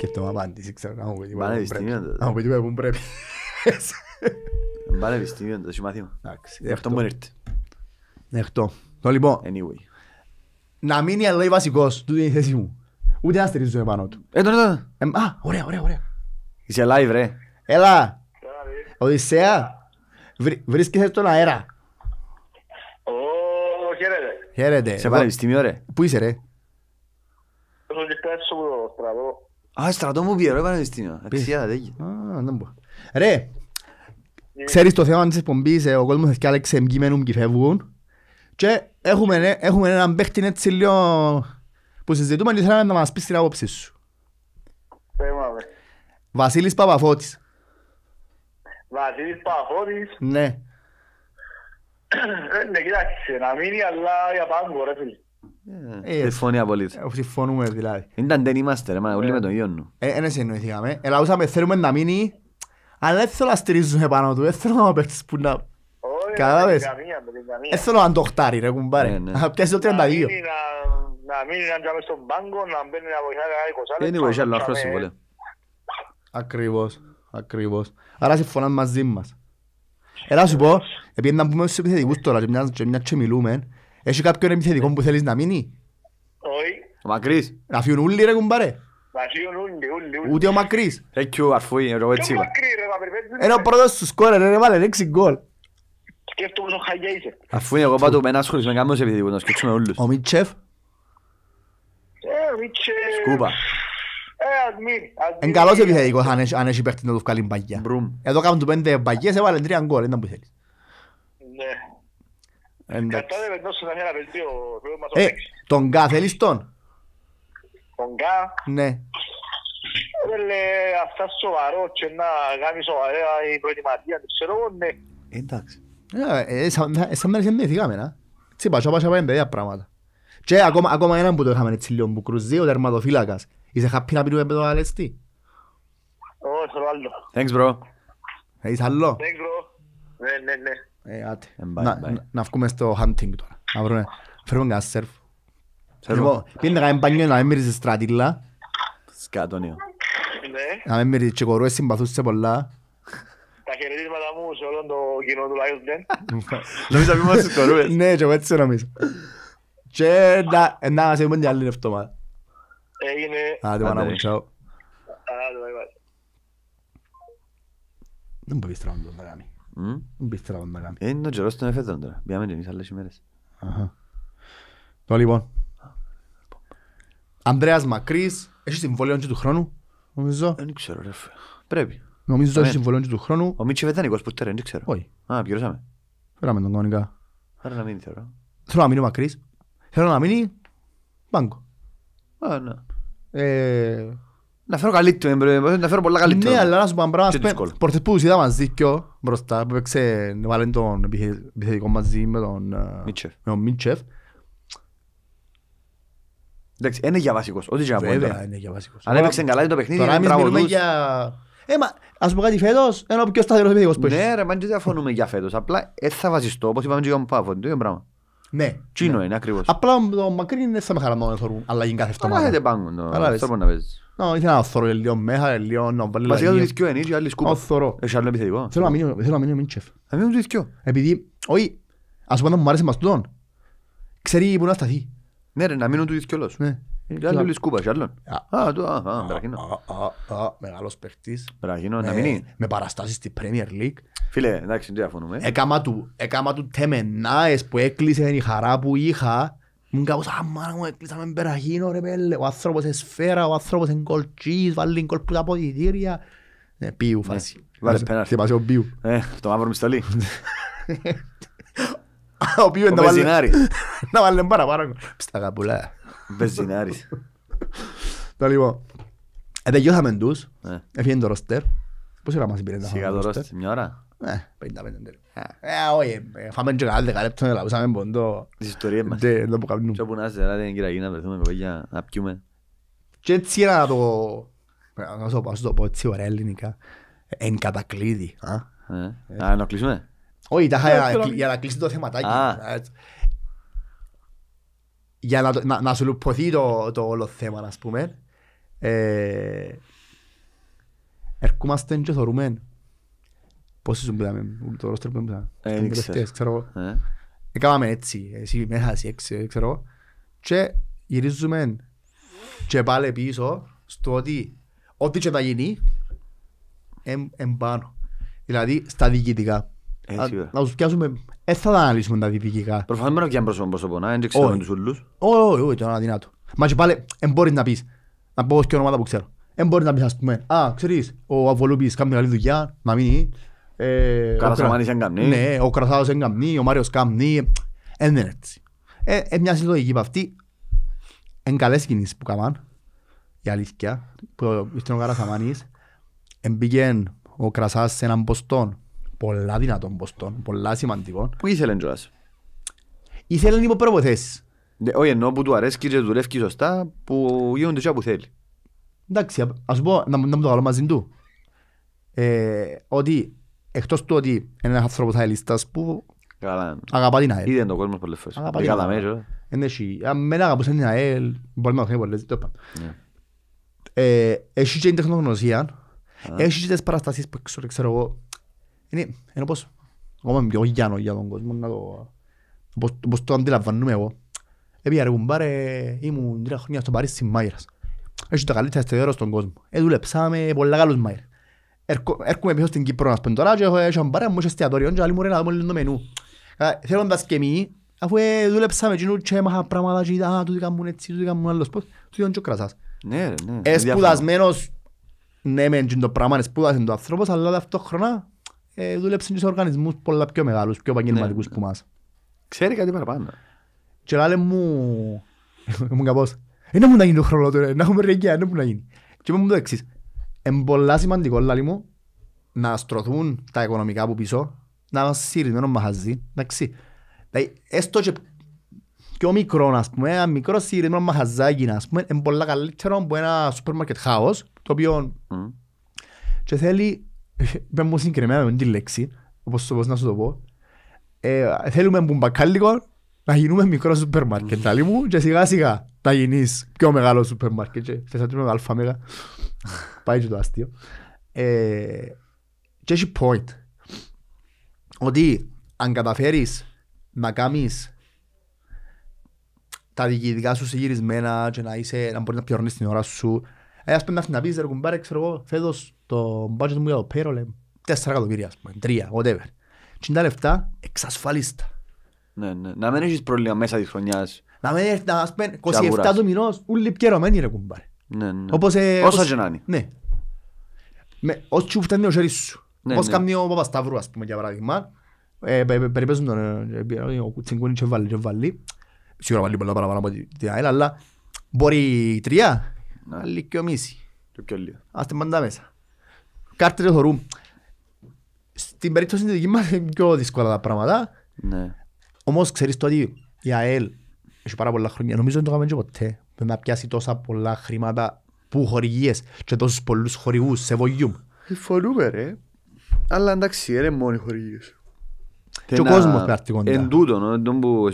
Σκέφτομαι απάντηση, ξέρω, να μου πει τίποτα που πρέπει. Πανεπιστήμιο, το συμμαθήμα. Αυτό μου έρθει. Δεχτώ. Το λοιπόν. Anyway. Να μείνει αλλά η βασικός, του είναι η θέση μου. Ούτε να στηρίζω επάνω του. Ε, τώρα. ήταν. Α, ωραία, ωραία, ωραία. Είσαι live, ρε. Έλα. Οδυσσέα. Βρίσκεσαι στον αέρα. Ω, χαίρετε. Χαίρετε. Σε πανεπιστήμιο, ρε. Πού είσαι, ρε. Στο Κυπρέσου, στραβώ. Α, στρατό μου πιερό πανεπιστήμιο. Αξία, τέτοια. Α, δεν μπορώ. Ρε, ξέρεις το θέμα της εκπομπής, ε, ο κόσμος θυκάλεξε εγκυμένουν και φεύγουν. Και έχουμε, ε, έχουμε έναν παίχτη έτσι λίγο που συζητούμε και θέλαμε να μας πεις την άποψή σου. Βασίλης Παπαφώτης. Βασίλης Παπαφώτης. Ναι. Ε, ναι, κοιτάξτε, να μείνει αλλά για πάγκο, ρε φίλε. Ε, Συμφωνία πολύ. Συμφωνούμε ε, δηλαδή. Ήταν δεν είμαστε, ρε, όλοι ε. με τον ίδιο νου. Ένα εννοηθήκαμε. Ελαούσαμε, θέλουμε να μείνει, αλλά δεν θέλω να στηρίζουμε πάνω του, δεν θέλω να παίξεις που να... Κατάλαβες. Δεν θέλω να το χτάρει ρε κουμπάρε. Ναι, ναι. Να πιάσει το 32. Να μείνει να τζάμε στον πάγκο, να μπαίνει να βοηθάει Ακριβώς, ακριβώς. Άρα συμφωνάμε μαζί μας. Έλα σου πω, επειδή να πούμε στους επιθετικούς τώρα και μια και μιλούμε, έχει κάποιον επιθετικό ναι. που θέλεις να μείνει. Όχι. Ο Μακρύς. Να φύγουν ούλοι ρε κουμπάρε. Ούτε ο Μακρύς. Έκιο αρφούι, ρε Ποιο Μακρύς ρε, Ένα πρώτος του σκόρε ρε, βάλε έξι γκολ. Σκέφτομαι πόσο χαγιά είσαι. Αφού είναι εγώ πάτω με ένα χωρίς με σε επιθετικό, να σκέψουμε ούλους. Ε, ο Μίτσεφ. Σκούπα. Ε, Εν καλός επιθετικός αν έχει παίχτη να του βγάλει μπαγιά. Εδώ κάνουν του πέντε μπαγιές, έβαλε τρία γκολ, ήταν που θέλεις. Ναι. Κατάλαβε ε, Τον Κα τον Τον Ναι ε, αυτά σοβαρό και να κάνει σοβαρέα η προετοιμασία ξέρω εγώ ναι Εντάξει ε, ε, Σαν μέρες ενδεθήκαμε να Έτσι πασό πασό πάνε πράγματα και ακόμα, ακόμα έναν που το είχαμε έτσι λίγο που κρουζεί ο δερματοφυλάκας. Είσαι χαπή να πήρουμε το αλέστη Όχι, θέλω άλλο bro άλλο Thanks bro Ναι, ναι, ναι ε, ε, να βγούμε στο hunting τώρα. Να βρούμε. Φέρουμε κανένα σερφ. Λοιπόν, πήγαινε κανένα μπάνιο να μην μυρίζεις στρατήλα. Σκατώνιο. Ναι. Να μην μυρίζεις και κορούες συμπαθούσε πολλά. Τα χαιρετίσματα μου σε όλον το κοινό του Lions [laughs] Νομίζω να Ναι, και εγώ έτσι νομίζω. Και να σε δούμε άλλη εβδομάδα. Δεν να ε, Είναι ο καιρός των εφέτρων τώρα. Πήγαμε άλλες Το λοιπόν. Ανδρέας Μακρύς, έχει συμβόλαιο του χρόνου, νομίζω. Ε, δεν ξέρω ρε Πρέπει. Νομίζω ε, έχει ναι. συμβόλαιο του χρόνου. Ο Μίτσι Βετάνικος που δεν ξέρω. Όχι. Α, πληρώσαμε. Φέραμε τον κανονικά. Θέλω να μείνει θεωρώ. Θέλω να μείνει ο Μακρύς. Θέλω να μείνει ναι να φέρω καλύτερο, ε, ε, ε, να φέρω πολλά καλύτερο. Ναι, αλλά να σου πω πράγμα, πόρτες που είδα μαζί κιό μπροστά, που έπαιξε βάλει τον επιθετικό μαζί με τον Μίτσεφ. Εντάξει, είναι για βασικός, ό,τι και να πω. Βέβαια, είναι για βασικός. Αν έπαιξε καλά το παιχνίδι, είναι Ε, μα, ας πω κάτι φέτος, ένα πιο σταθερός επιθετικός που έχει. Ναι, ρε, μάλλον δεν διαφωνούμε για φέτος, απλά θα βασιστώ, όπως είπαμε και για τον Πάφο, το ίδιο πράγμα. Ναι. Τι ναι. είναι ακριβώς. Απλά δεν είναι σαν χαρά μόνο θωρούν κάθε εβδομάδα. Αλλά δεν πάγκουν ναι. το. Αυτό μπορεί να ήθελα να θωρώ λίγο μέχα, λίγο να βάλει λαγή. Βασικά το δίσκιο είναι και άλλη σκούπα. Ναι, Έχει άλλο επιθετικό. Θέλω να μείνω, μείνω Επειδή, όχι, ας πούμε να ναι, μου ήταν Σκούπα, σκούπα, Α, το α, α, Μπραχίνο. Μεγάλος παίχτης. Με παραστάσεις στη Premier League. Φίλε, εντάξει, δεν Έκαμα του, έκαμα του που έκλεισε η χαρά που είχα. Μου κάπως, α, μάνα μου, έκλεισαμε με Μπραχίνο, ρε πέλε. Ο άνθρωπος σε σφαίρα, ο άνθρωπος σε γκολ βάλει γκολ που τα ε, Ναι, πίου φάση. Βάλε πέναρ. ο πίου. Ε, το μαύρο μισθολί. [laughs] Ο πίου είναι να βάλει καπουλά. [laughs] Βεζινάρης. Τα λοιπόν. Ε, Τελειώσαμε τους. Έφυγε ναι. ε, το ρόστερ. Πώς ήρθαμε τα Σιγά το ρόστερ. Μια ώρα. Ναι, 55 τέλος. Ε, όχι. Ε, φάμε και καλά λαούσαμε ποντό. Τις ιστορίες μας. Ναι, δεν που κάνουν. όπου να είσαι, δεν κύριε Αγίνα, βρεθούμε να πιούμε. Και έτσι να το... Να το πω έτσι ωραία ελληνικά. Εν Α, ναι για να, να, να σου λουπωθεί το, το όλο θέμα, ας πούμε, ε, ερχόμαστε και θεωρούμε πόσοι σου μιλάμε, το ρόστερ που μιλάμε, ε, τελευταίες, ξέρω Έκαναμε ε. ε, έτσι, εσύ μέσα, εσύ έξι, ξέρω Και γυρίζουμε και πάλι πίσω στο ότι ό,τι και θα γίνει, εμπάνω. Δηλαδή στα διοικητικά να τους πιάσουμε, δεν θα τα αναλύσουμε τα διπηγικά. Προφανώς μόνο πιάνε πρόσωπο πρόσωπο, να δεν ξέρουμε τους ούλους. Όχι, όχι, ήταν δυνάτο. Μα και πάλι, δεν μπορείς να πεις, να πω και ονομάτα που ξέρω. Δεν μπορείς να πεις, ας πούμε, α, ξέρεις, ο Αβολούπης κάνει καλή δουλειά, να μείνει. Ε, Καρασαμάνης δεν καμνεί. Ναι, ο Κρασάδος δεν ο Μάριος καμνεί. Δεν είναι έτσι. Ε, ε, μια συλλογική από αυτή, εν καλές κινήσεις που καμάν, η αλήθεια, που ήρθε ο Καρασαμάνης, ο Κρασάς σε έναν ποστόν πολλά δυνατών ποστών, πολλά σημαντικών. Πού ήθελε να Ήθελε υπό προποθέσεις. Ναι, όχι ενώ που του αρέσει και δουλεύει σωστά, που γίνονται και που θέλει. Εντάξει, ας πω να, να μου το βάλω μαζί του. Ε, ότι εκτός του ότι είναι ένας άνθρωπος αελίστα που Καλά. Ναι. αγαπά την ΑΕΛ. Είδε τον κόσμο πολλές φορές. Αγαπά την ΑΕΛ. Είναι εσύ. Αν αγαπούσαν αγαπούσες την ΑΕΛ, μπορεί να το κάνει, πολλές. Το ναι. είπα. Έχει και την τεχνογνωσία. Έχει και τις παραστασίες που ξέρω εγώ είναι, είναι όπως είμαι πιο γιάνο για τον κόσμο να το... πως το αντιλαμβανούμε εγώ. Έπια ρε κουμπάρε, ήμουν τρία χρόνια στο Παρίσι Μάιρας. Έχω τα καλύτερα εστιατόριο στον κόσμο. Ε, πολλά καλούς Μάιρας. Έρχομαι πίσω στην Κύπρο να τώρα και έχω μου εστιατόριο να δούμε λίγο το μενού. Θέλοντας και εμείς, ε, έτσι, τούτοι κάνουν άλλος πώς, τούτοι κρασάς. Ναι, ναι, ναι ε, και σε οργανισμούς πολλά πιο μεγάλους, πιο ναι, επαγγελματικούς ναι. που μας. Ξέρει κάτι παραπάνω. Και λάλε μου, [laughs] μου καπώς, «Είναι μου να γίνει το χρόνο τώρα, να έχουμε ρεγιά, είναι μου να γίνει». Και μου το εξής, είναι πολλά σημαντικό, λάλη μου, να στρωθούν τα οικονομικά από πίσω, να μας σύρρυμένο μαχαζί, εντάξει. Δηλαδή, έστω και πιο μικρό, ας πούμε, ένα μικρό σύρρυμένο μαχαζάκι, ας πούμε, είναι πολλά καλύτερο από ένα σούπερ μάρκετ χάος, το οποίο mm. και θέλει είπε μου συγκεκριμένα με την λέξη, όπως το πώς να σου το πω, ε, θέλουμε που μπακάλικο να γίνουμε μικρό σούπερ μάρκετ, αλλή μου, και σιγά σιγά θα γίνεις πιο μεγάλο σούπερ μάρκετ, και θες να αλφα μέγα, πάει και το αστείο. Ε, και έχει point, ότι αν καταφέρεις να κάνεις τα διοικητικά σου συγκυρισμένα και να, είσαι, να μπορείς να πιερνείς την ώρα σου, ε, ας πούμε να πεις, ρε κουμπάρε, ξέρω εγώ, φέτος το budget μου για το payroll, τέσσερα εκατομμύρια, ας πούμε, τρία, whatever. Τι τα λεφτά, εξασφαλίστα. Ναι, ναι. Να μην έχεις πρόβλημα μέσα της χρονιάς. Να μην έρθει, ας πούμε, 27 του μηνός, ούλοι πιερωμένοι, ρε κουμπάρε. Ναι, ναι. Όπως, ε, Όσα και να είναι. Ναι. Με, ως φτάνει ο χέρις σου. Ναι, Όπως ναι. κάνει ο Παπασταύρου, ας πούμε, για παράδειγμα. Ε, περιπέζουν τον, ε, ε, ο και βάλει, και βάλει. Σίγουρα βάλει πολλά παραπάνω από την ΑΕΛ, αλλά μπορεί τρία, Άλλοι και ομίση. Και πιο λίγο. Άστε πάντα μέσα. Κάρτερ θωρούν. Στην περίπτωση δικής μας είναι πιο δύσκολα τα πράγματα. Ναι. Όμως ξέρεις το ότι η ΑΕΛ έχει πάρα πολλά χρόνια. Νομίζω δεν το κάνουμε και ποτέ. Με να πιάσει τόσα πολλά χρήματα που χορηγίες και τόσους πολλούς χορηγούς σε volume. Ε, φορούμε, ρε. Αλλά εντάξει, ρε μόνοι χορηγίες. Και ο κόσμος κοντά. Εν που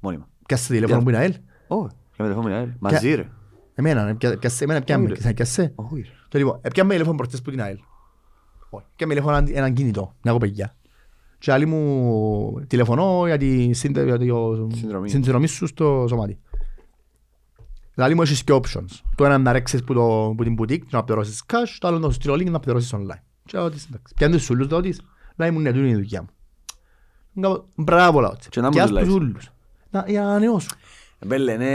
που είναι Ποια με τηλεφώνω, Μαζί ρε. Εμένα, ναι, εμένα πια με, ε. λοιπόν, ε, πιάσε. που την ΑΕΛ. άλλοι μου μου έχεις και options. Το ένα να ρέξεις που, το, που την boutique, να πληρώσεις cash, το άλλο να σου στείλω link να πληρώσεις online. Και τους ούλους, ότι μου η δουλειά μου. Μπράβο Και να Μπέλε, ναι,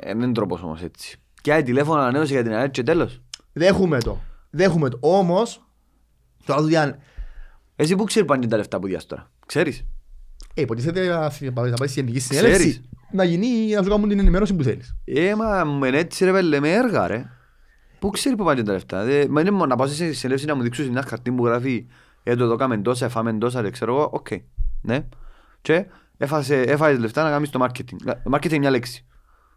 ε, ναι, είναι τρόπος όμως έτσι. Και άλλη τηλέφωνο ανανέωσε για την ΑΕΤ και τέλος. Δέχουμε το. Δέχουμε το. Όμως, τώρα δουλειά... Εσύ διάνε. πάντα τα λεφτά που διάσαι τώρα. Ξέρεις. Ε, υποτίθεται να πάει στην γενική συνέλευση να γίνει να σου κάνουν την ενημέρωση που θέλεις. Ε, μα με έτσι ρε πέλε, με έργα ρε. Πού ξέρεις που πάνε τα λεφτά. Δε, μα είναι μόνο να πάω σε συνέλευση να μου δείξω μια χαρτί που γράφει «Ε, το δώκαμε τόσα, εφάμε τόσα, δεν ξέρω εγώ, οκ». Ναι. Και Έφασε, έφασε λεφτά να κάνεις το marketing. Το Marketing είναι μια λέξη.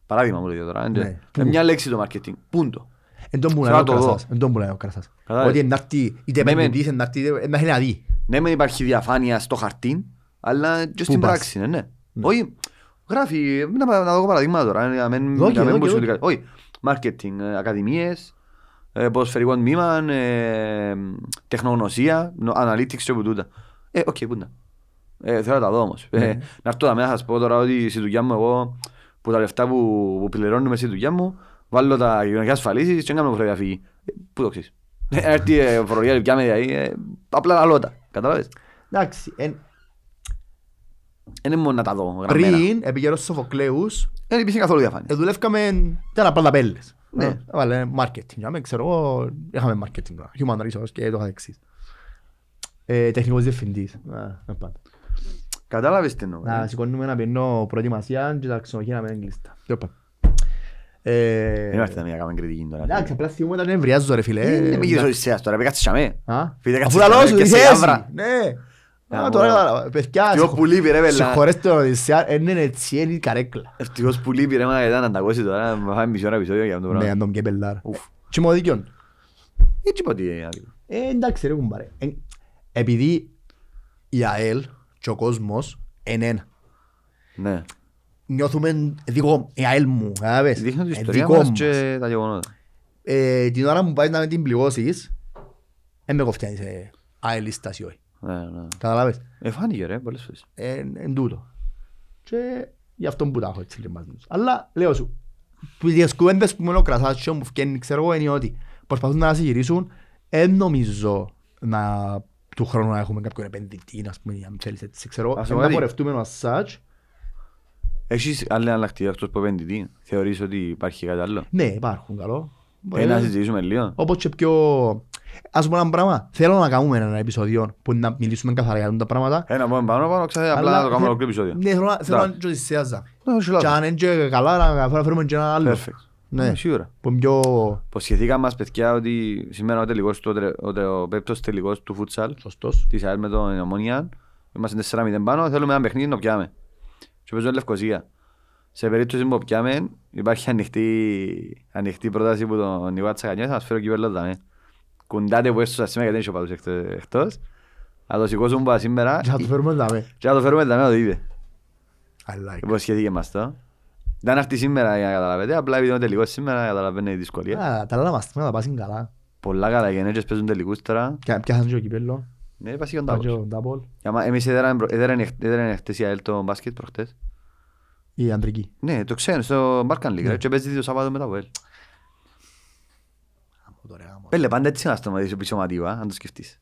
Παράδειγμα μου λέει τώρα. Ναι. Είναι Μια λέξη το marketing. Πούντο. Εν τον πουλάει ο κρασάς. Εν τον πουλάει ο κρασάς. Ότι ενάρτη, είτε επενδυτής, ενάρτη, έχει να δει. Ναι, μεν υπάρχει διαφάνεια στο χαρτί, αλλά και στην πράξη, ναι, ναι, ναι. Όχι, γράφει, να δω παραδείγμα τώρα, όχι, marketing, ε, ακαδημίες, ε, ποσφαιρικό τμήμα, ε, τεχνογνωσία, analytics και όπου τούτα. Ε, οκ, πούντα. Ε, θέλω να τα δω όμως. Mm. Ε, ναι. να έρθω να σας πω τώρα ότι στη δουλειά μου εγώ που τα λεφτά που, που πληρώνουμε στη δουλειά μου βάλω τα κοινωνικές ασφαλίσεις και έκαμε φορολογία φύγει. Ε, πού το ξέρεις. Ε, έρθει η ε, φορολογία δουλειά με δηλαδή, απλά τα λότα. Καταλάβες. Εντάξει. Είναι μόνο να τα δω γραμμένα. Πριν, επικαιρός στους Σοφοκλέους, δεν υπήρχε καθόλου διαφάνεια. Ε, δουλεύκαμε, ήταν απλά τα πέλες. Ναι. Βάλε marketing, ξέρω εγώ, είχαμε marketing, human resource και το Ε, τεχνικός διευθυντής, πάντα. Κατάλαβες τι εννοώ. Να ε. σηκώνουμε να πιένω προετοιμασία και τα ξενοχεία να μην κλειστά. Ε, δεν είμαστε να κριτική Εντάξει, απλά φίλε. Ε, δεν με τώρα, Τώρα, παιδιά, συγχωρέστε Οδυσσέα, είναι ναι, έτσι, είναι η καρέκλα. Ευτυχώς που λείπει τώρα, ναι, Τι μου και ο κόσμος είναι ένα. Ναι. Νιώθουμε δικό η ε, ΑΕΛ μου, καταβες. Δείχνω την ε, ιστορία μας και τα γεγονότα. Ε, την ώρα που πάει να με την πληγώσεις, δεν με κοφτιάνεις σε ΑΕΛΙΣΤΑΣ ναι, ή ναι. Καταλάβες. Εφάνηκε ρε, πολλές φορές. Ε, εν τούτο. Και γι' αυτό που τα έχω έτσι λίγο μαζί μου. Αλλά λέω σου, οι κουβέντες που μόνο κρασάτσιο μου φκένει, ξέρω εγώ, είναι ότι προσπαθούν να συγκυρίσουν, δεν νομίζω να του χρόνου να έχουμε κάποιον επενδυτή, ας πούμε, αν θέλεις έτσι, ξέρω. Ας πούμε, πορευτούμε ένα Ασάτς. Έχεις άλλη αλλακτή αυτός που επενδυτή, θεωρείς ότι υπάρχει κάτι άλλο. Ναι, υπάρχουν καλό. Ε, ε, να συζητήσουμε λίγο. Όπως και πιο... Ας πούμε ένα πράγμα, θέλω να κάνουμε ένα επεισόδιο που να μιλήσουμε καθαρά για τα πράγματα. Ένα ε, πάμε πάνω πάνω, ξέρετε, απλά να το κάνουμε ολοκλήρη επεισόδιο. Ναι, θέλω να... Θέλω να... Και αν είναι και καλά, να φέρουμε και ένα άλλο. Perfect. Ναι, σίγουρα. Που πιο... μας παιδιά ότι σήμερα ο τελικός, ο, ο πέπτος τελικός του φουτσάλ Σωστός. της ΑΕΛ με τον Ομόνια είμαστε 4-0 πάνω, θέλουμε ένα παιχνίδι να πιάμε. Και παίζουμε Λευκοσία. Σε περίπτωση που πιάμε υπάρχει ανοιχτή, ανοιχτή πρόταση που τον Ιωά Τσακανιάς θα μας φέρω κύπελο δάμε. Κουντάτε που έστωσα σήμερα γιατί δεν είχε ο εκτός. Θα το σηκώσουμε σήμερα. Και θα το φέρουμε δάμε. Και θα το φέρουμε δάμε, το Υποσχεθήκε μας το. Δεν αυτή σήμερα για να καταλαβαίνετε, απλά επειδή είναι τελικός σήμερα να καταλαβαίνετε η δυσκολία. Α, τα άλλα μας τα πάσουν καλά. Πολλά καλά, οι γενέτρες παίζουν τελικούς τώρα. Πιάσαν και ο κυπέλλο. Ναι, πάση και ο ντάπολ. Εμείς έδεραν χτες η ΑΕΛ το μπάσκετ προχτές. Η αντρική. Ναι, το ξέρω, στο Μπάρκαν League. Ναι. Και παίζει το Σάββατο μετά από ελ. Πέλε, πάντα έτσι να σταματήσω πίσω ματίβα, αν το σκεφτείς.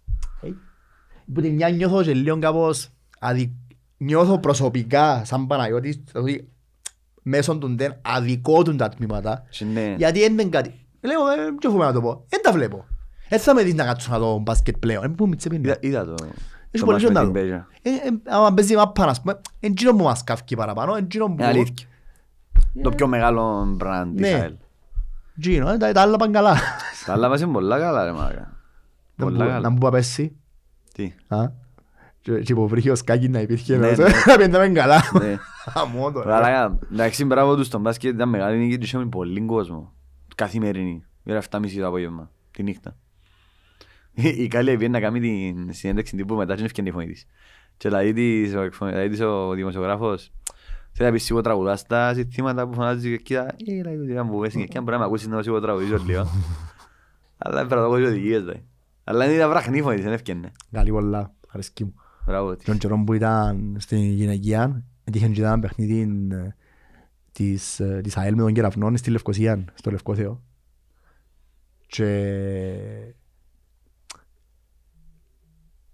Που την μια νιώθω και λίγο κάπως... Νιώθω προσωπικά, σαν Παναγιώτης, μέσω των τεν αδικότουν τα τμήματα. Ναι. Γιατί δεν είναι κάτι. Λέω, ε, ποιο έχουμε να το πω. Δεν τα βλέπω. Έτσι ε, θα με δεις να κάτσω να δω μπάσκετ πλέον. Ε, δεν Είδα το. Έχει πολύ ζωντανό. Αν παίζει μάπα, ας πούμε, εν γίνω μου μας καύκει παραπάνω, εν γίνω μου... Αλήθεια. Το πιο μεγάλο μπραντ της ΑΕΛ. Ναι. Γίνω, τα άλλα πάνε καλά. Τα άλλα πάνε πολλά καλά, ρε μάκα. Να μου πω παπέσει. Τι και ο κάκι να υπήρχε να πιένταμε καλά. Αμώ τώρα. Εντάξει, μπράβο τους στον μπάσκετ ήταν μεγάλη νίκη τους είχαμε πολύ κόσμο. Καθημερινή. Πήρα 7.30 το απόγευμα, τη νύχτα. Η Κάλλη έπιε να κάνει την συνέντευξη τύπου μετά και έφυγε ευκαινή φωνή της. Και λέει της ο δημοσιογράφος, θέλει να πει σίγουρα τραγουδάς τα συστήματα που φωνάζει και κοίτα, ή λέει του τι που πέσει και αν μπορεί να με ακούσεις να σίγουρα τραγουδίζω λίγο. Αλλά έπρεπε να οδηγίες, λέει. Αλλά είναι η βραχνή φωνή της, δεν ευκαινέ. Καλή πολλά, αρέσκει μου. Τον καιρό που ήταν στην γυναικεία, είχε και ένα παιχνίδι ε, της, ε, της ΑΕΛ με τον Κεραυνό στη Λευκοσία, στο Λευκό Θεό. Και...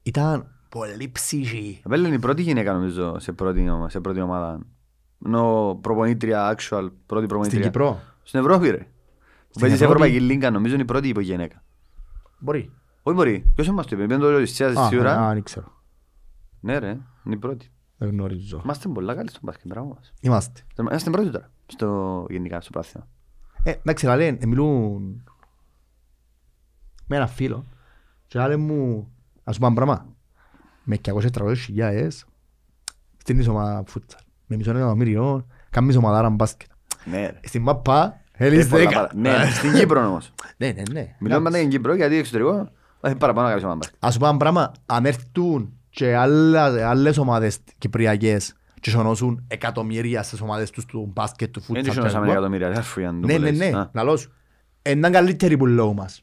Ήταν πολύ ψυχή. Απέλη ε, είναι η πρώτη γυναίκα νομίζω σε πρώτη, σε πρώτη ομάδα. Ενώ προπονήτρια, actual, πρώτη προπονήτρια. Στην Κυπρό. Στην Ευρώπη ρε. Παίζει σε Ευρωπαϊκή Λίγκα, νομίζω είναι η πρώτη υπογενέκα. Μπορεί. Όχι μπορεί. Ποιος μας το είπε, το λέω της σίγουρα. Α, δεν ξέρω. Ναι ρε, είναι η πρώτη. Δεν γνωρίζω. Είμαστε πολλά καλοί στο μπάσκετ, μπράβο μας. Είμαστε. Είμαστε πρώτοι τώρα, στο γενικά, στο πράθυμα. Ε, εντάξει, να λένε, μιλούν με ένα φίλο και άλλοι μου, ας πούμε πράγμα, με 200-300 χιλιάες, στην ισομα φούτσα, με μισό εκατομμύριο, κάνουμε ισομαδάρα μπάσκετ. Ναι ρε. Στην μαπά, Θέλεις ε, δέκα. Ναι, στην Κύπρο όμως. [laughs] Ναι, ναι, ναι. Μιλάμε πάντα για Κύπρο γιατί εξωτερικό έχει παραπάνω κάποια ομάδα. Ας πούμε πράγμα, αν έρθουν και άλλα, άλλες ομάδες κυπριακές και σωνώσουν εκατομμύρια στις ομάδες τους του μπάσκετ, του φούτσαλ. Δεν σωνώσαμε εκατομμύρια, δεν φύγαν ναι, ναι, ναι, ναι, να λώσω. Έναν καλύτερη που λέω μας.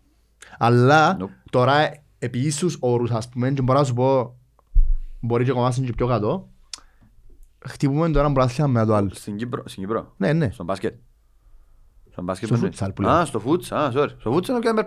Αλλά τώρα επί ίσους όρους ας πούμε και μπορώ να σου πω μπορεί και κομμάτι είναι και πιο κάτω χτυπούμε το ένα μπράθλια με το άλλο. Στην Κύπρο, στην Κύπρο. Ναι, ναι. Στον μπάσκετ. Στον μπάσκετ. Στο φούτσαλ που λέω. Α, στο φούτσαλ, sorry. Στο φούτσαλ είναι και ένα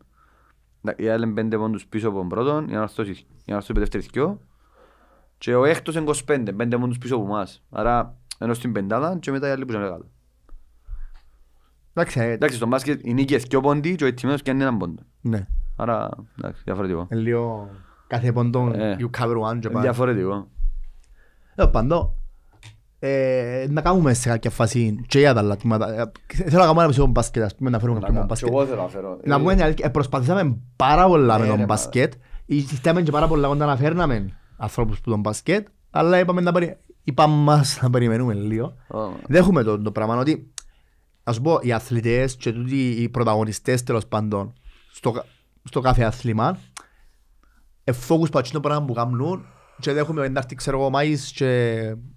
Οι άλλοι πέντε πόντους πίσω από τον πρώτον, η Αναστόση δεύτερη δυο. Και ο έκτος είναι 25, πέντε πόντους πίσω από εμάς. Άρα ενώ στην πεντάδα και μετά οι άλλοι που είναι κάτω. Ε, εντάξει, στο μπάσκετ είναι και δυο πόντοι και ο ετοιμένος και έναν πόντο. Ναι. Άρα, εντάξει, διαφορετικό. Λίγο κάθε πόντο, ε, you cover one. Ε, διαφορετικό. Εδώ παντώ, ε, να κάνουμε σε κάποια φάση και για τα λατήματα. Ε, θέλω να κάνουμε ένα μισό μπάσκετ, ας πούμε, να φέρουμε κάποιο μπάσκετ. Να πούμε ε, αλήθεια, προσπαθήσαμε πάρα πολλά με τον μπάσκετ. Ήρθαμε και πάρα πολλά όταν αναφέρναμε ανθρώπους που τον μπάσκετ, αλλά είπαμε να Είπαμε μας να περιμένουμε λίγο. Δέχουμε το, το πράγμα ότι, ας πω, οι αθλητές και τούτοι οι πρωταγωνιστές τέλος πάντων στο, στο κάθε αθλήμα, εφόκους πατσίνο πράγμα που κάνουν και δεν έχουμε εντάρτη ξέρω εγώ μάης και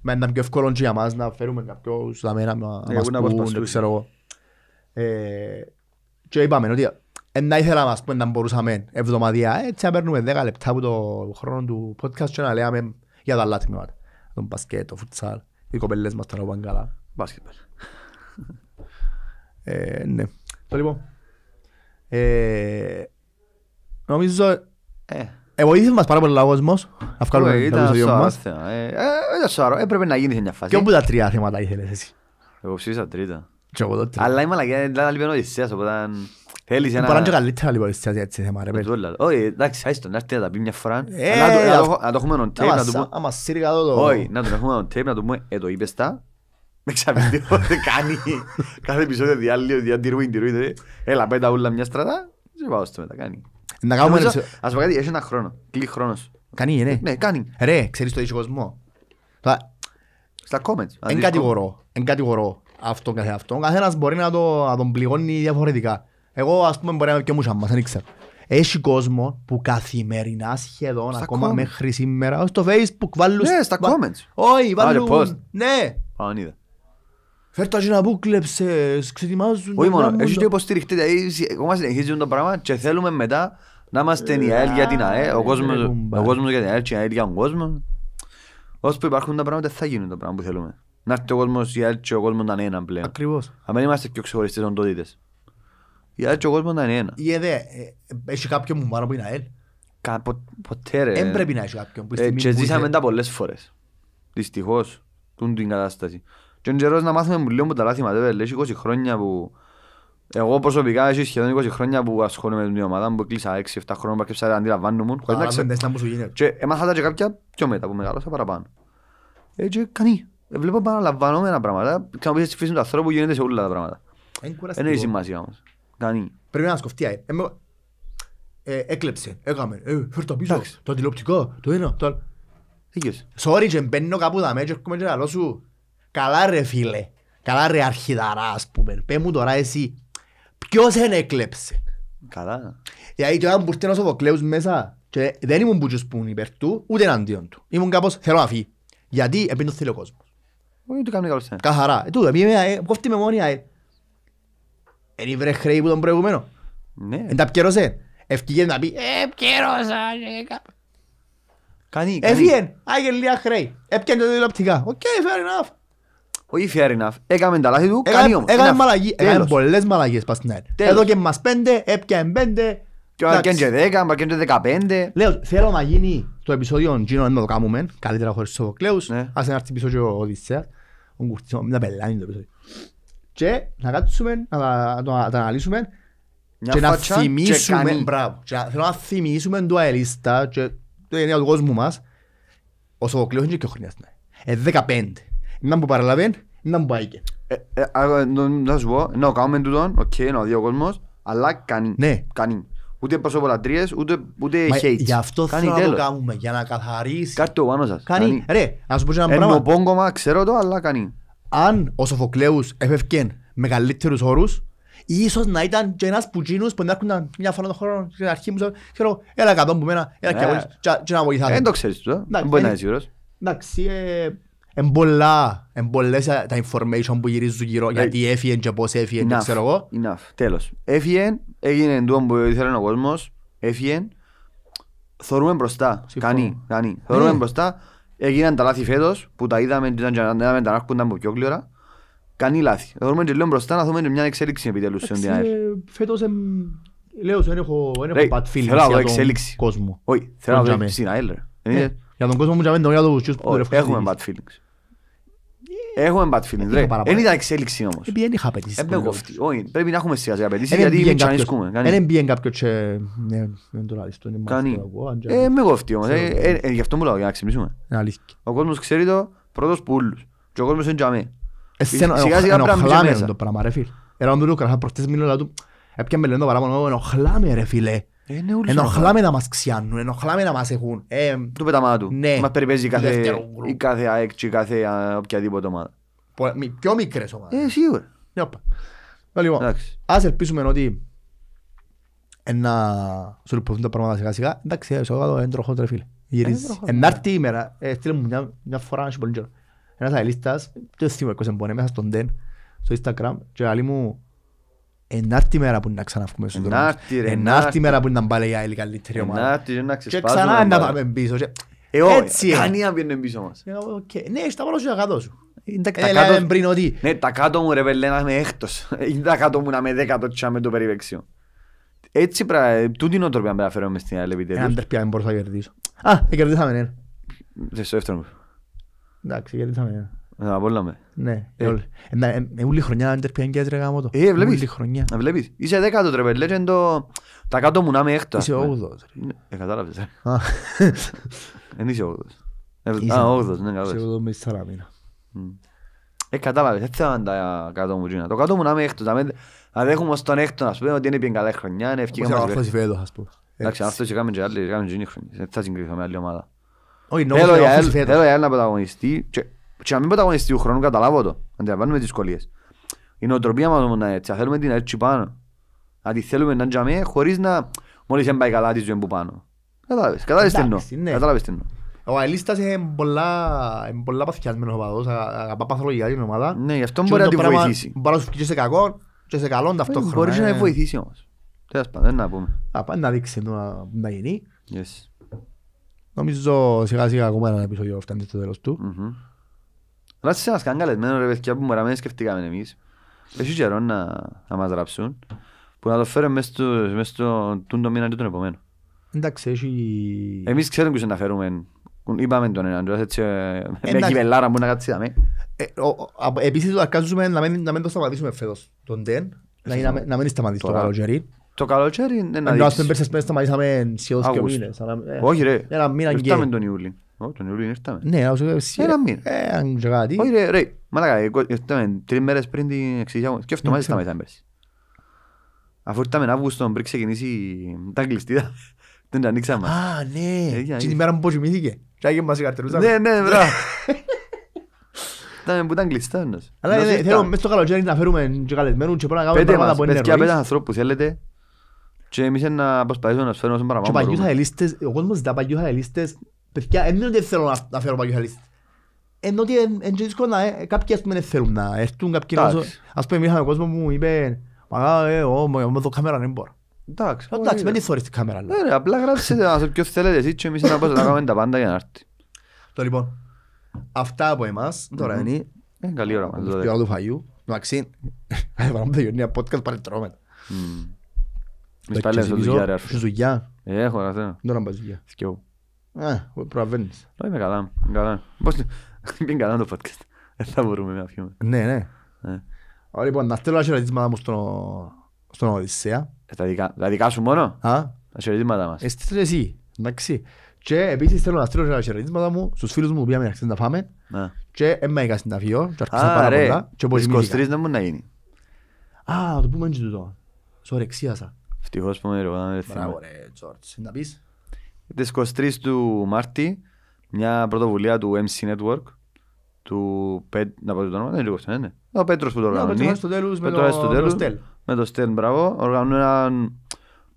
με έναν πιο εύκολο για μας να φέρουμε κάποιους μένα να ε, μας πούν ξέρω εγώ. Ε, και είπαμε ότι ε, να ήθελα μας πούμε να μπορούσαμε εβδομαδία έτσι να παίρνουμε δέκα λεπτά από το χρόνο του podcast και να λέμε για τα λάθη μας. Τον μπασκέτ, το φουτσάλ, οι κοπελές μας τώρα πάνε καλά. Μπασκέτ. Ναι. Το λοιπόν. Νομίζω... Εβοήθησε μας πάρα πολύ λόγος μας, να βγάλουμε να το μας. Ε. Ε, ήταν σωρό, έπρεπε να γίνει σε μια φάση. Και όπου τα τρία θέματα ήθελες εσύ. Εγώ ψήφισα τρίτα. Αλλά είμαι μαλακιά ήταν άλλη λοιπόν οδυσσίας, οπότε θέλεις ένα... καλύτερα λίγο λοιπόν οδυσσίας για ρε Όχι, εντάξει, να έρθει να τα πει μια φορά. Ε, να το έχουμε on tape, Άμα το... Όχι, να το έχουμε on να του πούμε, ε, είπες τα. Με [laughs] κάνει κάθε να κάνουμε... Ας πω κάτι, έχει ένα χρόνο. Κλεί χρόνος. Κάνει, ναι. Ναι, κάνει. Ρε, ξέρεις το είσαι κόσμο. Στα comments. Εν κατηγορώ. Εν κατηγορώ αυτόν καθ' αυτόν. Καθένας μπορεί να, το, τον πληγώνει διαφορετικά. Εγώ, ας πούμε, μπορεί να και μουσάς μας, δεν Έχει κόσμο που καθημερινά σχεδόν ακόμα μέχρι σήμερα στο facebook βάλουν... Ναι, στα comments. Όχι, βάλουν... Ναι. Πάνω είδα. Φέρ' και να πού κλέψεις, ξετοιμάζουν το πράγμα που ξετοιμάζουν... Όχι μόνο, εσείς το υποστηριχτείτε, ακόμα συνεχίζουν το πράγμα και θέλουμε μετά να είμαστε η ΑΕΛ για την ΑΕΛ, ο κόσμος για την ΑΕΛ και η ΑΕΛ για τον κόσμο. που υπάρχουν τα πράγματα θα γίνουν τα πράγματα που θέλουμε. Να έρθει ο κόσμος, η ΑΕΛ και ο κόσμος να είναι έναν πλέον. Ακριβώς. Αν δεν είμαστε πιο ξεχωριστές οντότητες. Η ΑΕΛ και ο κόσμος να είναι ένα. Η ΕΔΕ, ε, έχει κάποιον που που είναι ΑΕΛ. Ποτέ ρε. πρέπει να έχει κάποιον. Ε, και ζήσαμε τα πολλές φορές. Δυστυχώς, τούν την κατάσταση. Και είναι καιρός να μάθουμε μου λίγο από τα λάθη μας, Λέει 20 χρόνια που... Εγώ προσωπικά έχω σχεδόν 20 χρόνια που ασχολούμαι με την ομάδα που κλεισα 6 6-7 χρόνια που έκλεισα αντιλαμβάνομαι χωρίς να ξέρω. Και έμαθα τα και κάποια πιο μετά που μεγάλωσα παραπάνω. Έτσι ε, κανεί. Ε, βλέπω παραλαμβανόμενα πράγματα. Ξαναπείς τη φύση του ανθρώπου γίνεται σε όλα τα πράγματα. Δεν έχει σημασία όμως. Κανεί. Πρέπει να σκοφτεί. Ε, ε, Έκλεψε, έκαμε, ε, φέρ το πίσω, το αντιλοπτικό. το ένα, το άλλο. Sorry και μπαίνω κάπου δαμέ και έρχομαι και λαλό σου. Καλά ρε φίλε, καλά ρε αρχιδαρά ας πούμε. Πέ μου τώρα εσύ, ποιος είναι έκλεψε. Καλά. Γιατί τώρα μου όταν ένας Σοφοκλέους μέσα και δεν ήμουν πούτσος που υπέρ του, ούτε εναντίον του. Ήμουν κάπως θέλω να φύγει. Γιατί επειδή το θέλει ο κόσμος. Όχι του κάνει καλώς. Καθαρά. Ε, τούτο, επειδή κόφτει με μόνοι αε. Εν ήβρε χρέη που τον προηγούμενο. Ναι. Εν τα πιέρωσε. Ευκήγε να πει «Ε, πιέρωσα». Κάνει, κάνει. Έφυγε. Άγγελ λίγα χρέη. Έπιανε το διλοπτικά. Οκ, fair enough. Όχι fair enough. Έκαμε τα λάθη του, κάνει όμως. Έκαμε έκαμε πολλές μαλαγίες πας στην ΑΕΛ. Εδώ και μας πέντε, έπιαν πέντε. Και αρκέν και δέκα, αρκέν και δεκαπέντε. Λέω, θέλω να γίνει το επεισόδιο γίνω να το κάνουμε, καλύτερα χωρίς κλαίους, ναι. Ας έρθει πίσω και ο Οδυσσέας. Ο μην τα πελάνει το επεισόδιο. Και να κάτσουμε, να τα αναλύσουμε και να θυμίσουμε, θέλω να θυμίσουμε το αελίστα και το γενιά του κόσμου μας, ο Σοφοκλέος είναι και ο χρονιάς, ναι. ε, δεκαπέντε να μου παραλαβέν, να μου πάει και. Ε, ε, να σου πω, ναι, κάνουμε τούτον, οκ, να δει ο κόσμος, αλλά κανεί. Ναι. Κανεί. Ούτε προσωπολατρίες, ούτε, ούτε Μα, hate. Γι' αυτό Κάνει θέλω να το κάνουμε, για να καθαρίσει. Κάτι το πάνω σας. Κανεί. Ρε, σου πω ένα πράγμα. Ενώ πόγκομα, ξέρω το, αλλά κανεί. Αν ο Σοφοκλέους έφευγε με καλύτερους όρους, ίσως να ήταν και ένας πουτζίνος που να έρχονταν μια φορά τον χρόνο στην αρχή μου, ξέρω, έλα κατώ που μένα, έλα και ναι. να βοηθάτε. Δεν το ξέρεις, δεν μπορεί να ε, είναι σίγουρος. Εντάξει, Εν πολλά, εν πολλές τα information που γυρίζουν γύρω, ε, γιατί έφυγε και πώς έφυγε και ξέρω εγώ. Enough, τέλος. Έφυγε, έγινε το που ήθελε ο κόσμος, έφυγε. Θορούμε μπροστά, κάνει, κάνει. Θορούμε ε. μπροστά, έγιναν τα λάθη φέτος, που τα είδαμε, ήταν και τα λάθη που ήταν πιο κλειόρα. Κάνει λάθη. Θεωρούμε και λέω μπροστά να δούμε μια εξέλιξη επιτέλους σε την ΑΕΛ. Φέτος λέω σου, δεν έχω bad feelings για τον κόσμο. Όχι, θέλω να δω στην ε, Για τον κόσμο μου και για τους που δουλεύουν. Έχουμε bad Έχουμε bad feeling. Δεν ήταν εξέλιξη όμως. Δεν είχα απαιτήσει. Όχι, πρέπει να έχουμε σιγά σιγά απαιτήσει γιατί είναι Δεν πήγε κάποιο ναι, Δεν το λέω. Κανεί. με γοφτή όμω. Ε, ε, ε, γι' αυτό μου λέω για να ξυπνήσουμε. Ο κόσμος ξέρει το πρώτος πουλου. Και ο κόσμος είναι τζαμί. Σιγά σιγά το πράγμα, ε, ενοχλάμε να μας ξιάνουν, ενοχλάμε να μας έχουν. Ε, του πεταμά του. Ναι. Μας περιπέζει η κάθε ΑΕΚ και κάθε οποιαδήποτε ομάδα. Πιο μικρές ομάδες. Ε, σίγουρα. Ναι, λοιπόν, ας ελπίσουμε ότι να σου λυπωθούν τα πράγματα σιγά σιγά. Εντάξει, ε, σε εγώ δεν τροχώ τρε φίλε. Γυρίζεις. Ενάρτη ναι. ημέρα, στείλε μου μια φορά να σου πολύ λίγο. Ένας αελίστας, το θυμώ, έκοσε μέσα στον τεν, στο Instagram, και μου, Ενάρτη μέρα που να ξαναφούμε στον δρόμο. Ενάρτη μέρα που να πάλι για άλλη καλύτερη ομάδα. Ενάρτη να ξεσπάσουμε. Και ξανά να πάμε πίσω. Ε, έτσι είναι. Κανία πίσω μας. Ε, ναι, στα πάνω σου κάτω σου. Ε, τα κάτω μου να έκτος. Τα κάτω μου να το περιπέξιο. Έτσι πρέπει να μες στην άλλη μπορούσα να κερδίσω. Α, κερδίσαμε ένα. Στο δεύτερο μου. Εντάξει, κερδίσαμε ναι. Απόλαμε. Ναι, ε. ε, όλη ε, χρονιά άντερ πιάνγκες ρε γάμο το. Ε, βλέπεις. Όλη χρονιά. Να βλέπεις. Είσαι δέκατο τρε παιδί, λέγεν το... Τα κάτω μου να είμαι έκτα. Είσαι όγδος. Ναι, ε, κατάλαβες [laughs] Εν είσαι όγδος. Α, όγδος, ναι, κατάλαβες. Είσαι όγδος με σαρά μήνα. Ε, κατάλαβες, Έτσι θα να τα κάτω μου γίνα. Το κάτω μου να είμαι με άλλη να και να μην πρωταγωνιστεί ο χρόνου, καταλάβω το. Αντιλαμβάνουμε τις δυσκολίες. Η νοοτροπία μας όμως να έτσι, θέλουμε την έτσι πάνω. Να τη θέλουμε να τζαμί, χωρίς να μόλις δεν πάει καλά τη ζωή που πάνω. Κατάλαβες, κατάλαβες τι εννοώ. Ναι. Κατάλαβες τι εννοώ. Ο Αελίστας είναι πολλά παθιασμένος οπαδός, αγαπά παθολογικά την ομάδα. Ναι, γι' αυτό μπορεί να τη βοηθήσει. Μπορεί να σου φτιάξει σε κακό και σε καλό ε, ταυτόχρονα. Μπορείς να ε. βοηθήσει όμως. Τέλος πάντων, να πούμε. Απάντα να δείξει να γίνει. Yes. Νομίζω σιγά σιγά ακόμα ένα επεισόδιο φτάνει στο τέλος του. Mm-hmm. Αλλά σε ένας καγκαλεσμένο ρε παιδιά που μωράμε σκεφτήκαμε εμείς. Έχει καιρό να, να μας ραψούν που να το φέρουν μέσα στο, μέσα το μήνα και τον επόμενο. Εντάξει, έχει... Εμείς ξέρουμε ποιους να φέρουμε. Είπαμε τον έναν, τώρα έτσι ε, με κυβελάρα που να κάτσαμε. Ε, επίσης το αρκάζουμε να μην, να μην το σταματήσουμε φέτος τον τεν, να, να μην σταματήσει το καλοκαίρι. Το καλοκαίρι είναι να δείξει. Ενώ ας πέμπερσες πέρα σταματήσαμε σχεδόν και μήνες. Ε, Όχι ρε, ήρθαμε τον Ιούλιν. Oh, τον Ιούλιο ήρθαμε. Ναι, όσο Ένα μήνα. Ε, αν και κάτι. Όχι ρε, ρε. Μαλάκα, ήρθαμε τρεις μέρες πριν την εξηγιά. Και αυτό ήρθαμε πέρσι. Αφού ήρθαμε Αύγουστο πριν ξεκινήσει τα κλειστήτα. [laughs] ανοίξαμε. Α, ναι. Ε, την μέρα που κοιμήθηκε. Και μας Ναι, που να φέρουμε και να κάνουμε πράγματα Παιδιά, δεν είναι ότι θέλω να, να φέρω παγιοχαλίστη. Ενώ ότι είναι δύσκολο να ε, κάποιοι ας πούμε θέλουν να έρθουν, κάποιοι να Ας πούμε είχαμε κόσμο που μου είπε «Μα ε, ο, με το κάμερα δεν μπορώ». Εντάξει, ε, εντάξει, μην θωρείς την κάμερα. Ναι, απλά γράψετε να σε ποιος θέλετε εσείς και εμείς να πω να κάνουμε τα πάντα για να έρθει. Το λοιπόν, αυτά από εμάς, τώρα είναι... Καλή ώρα μας. Στην ώρα του φαγιού, Εντάξει, έβαλαμε τα γιονία podcast παρετρώμενα. Μες πάλι στο δουλειά ρε αρφή. Δουλειά. Έχω να θέλω. Δεν να πας δουλειά. Σκιώ. Ναι, ε, προβαίνεις. Όχι, είμαι καλά. καλά. Πώς... [laughs] Είναι καλά το podcast. Δεν θα μπορούμε να Ναι, ναι. Ε. Ωραία, λοιπόν, να στέλνω τα χαιρετίσματα μου στον Οδυσσέα. Ε, τα δικά σου μόνο. Α. Τα χαιρετίσματα μας. Εστίστε εσύ, εντάξει. επίσης θέλω να στείλω τα χαιρετίσματα μου στους φίλους μου που πήγαμε να φάμε. Ναι. Και είχα και πάρα πολλά. Α, ρε, να γίνει. Α, το πούμε έτσι τούτο. Τις 23 του Μάρτη, μια πρωτοβουλία του MC Network, του Πέτ... να πω το όνομα, δεν είναι ναι. Ο Πέτρος που το οργανώνει. Ο Πέτρος με το Στέλ. Με το Στέλ, μπράβο. Οργανώνει ένα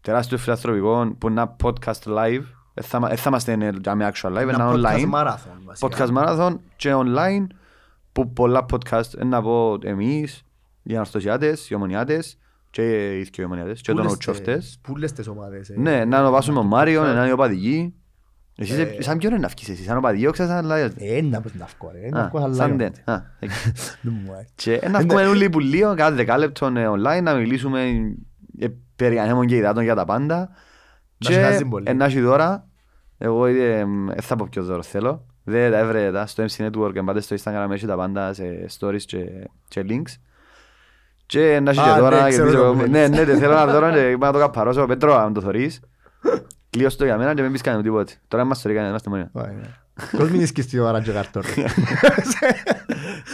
τεράστιο φιλαθροπικό που είναι ένα podcast live. Ε, ε, θα είμαστε ναι, με actual live, ένα online. Podcast marathon και online που πολλά podcast, ε, να πω εμείς, οι αναστοσιάτες, οι ομονιάτες, και οι δύο ομονιαδές και τον οτσοφτές. Πούλες τις ομάδες. Ε. Ναι, να ανεβάσουμε ο Μάριο, να είναι οπαδικοί. Εσύ ε. σαν ποιον είναι να φκείς εσύ, σαν ο οπαδικοί, όχι σαν λάδιος. Ένα ε, πως πεις να βγω ρε, να βγω σαν [laughs] δεν. Και να βγούμε όλοι που λίγο, κάθε δεκάλεπτο online, να μιλήσουμε περί ανέμων και υδάτων για τα πάντα. να έχει δώρα, εγώ θα πω ποιος δώρος θέλω. Δεν τα έβρε τα στο MC Network, πάτε στο Instagram, έχει τα πάντα σε stories και links. Και να είσαι ναι, τώρα, ναι, ναι, δεν ναι, θέλω να Δεν [laughs] να το καπαρώσω, Πέτρο, αν το θωρείς. Δεν το για μένα και μην πεις κανένα τίποτα. Τώρα μας θωρεί κανένα, είμαστε μόνοι. Πώς μην είσαι στη ώρα και είναι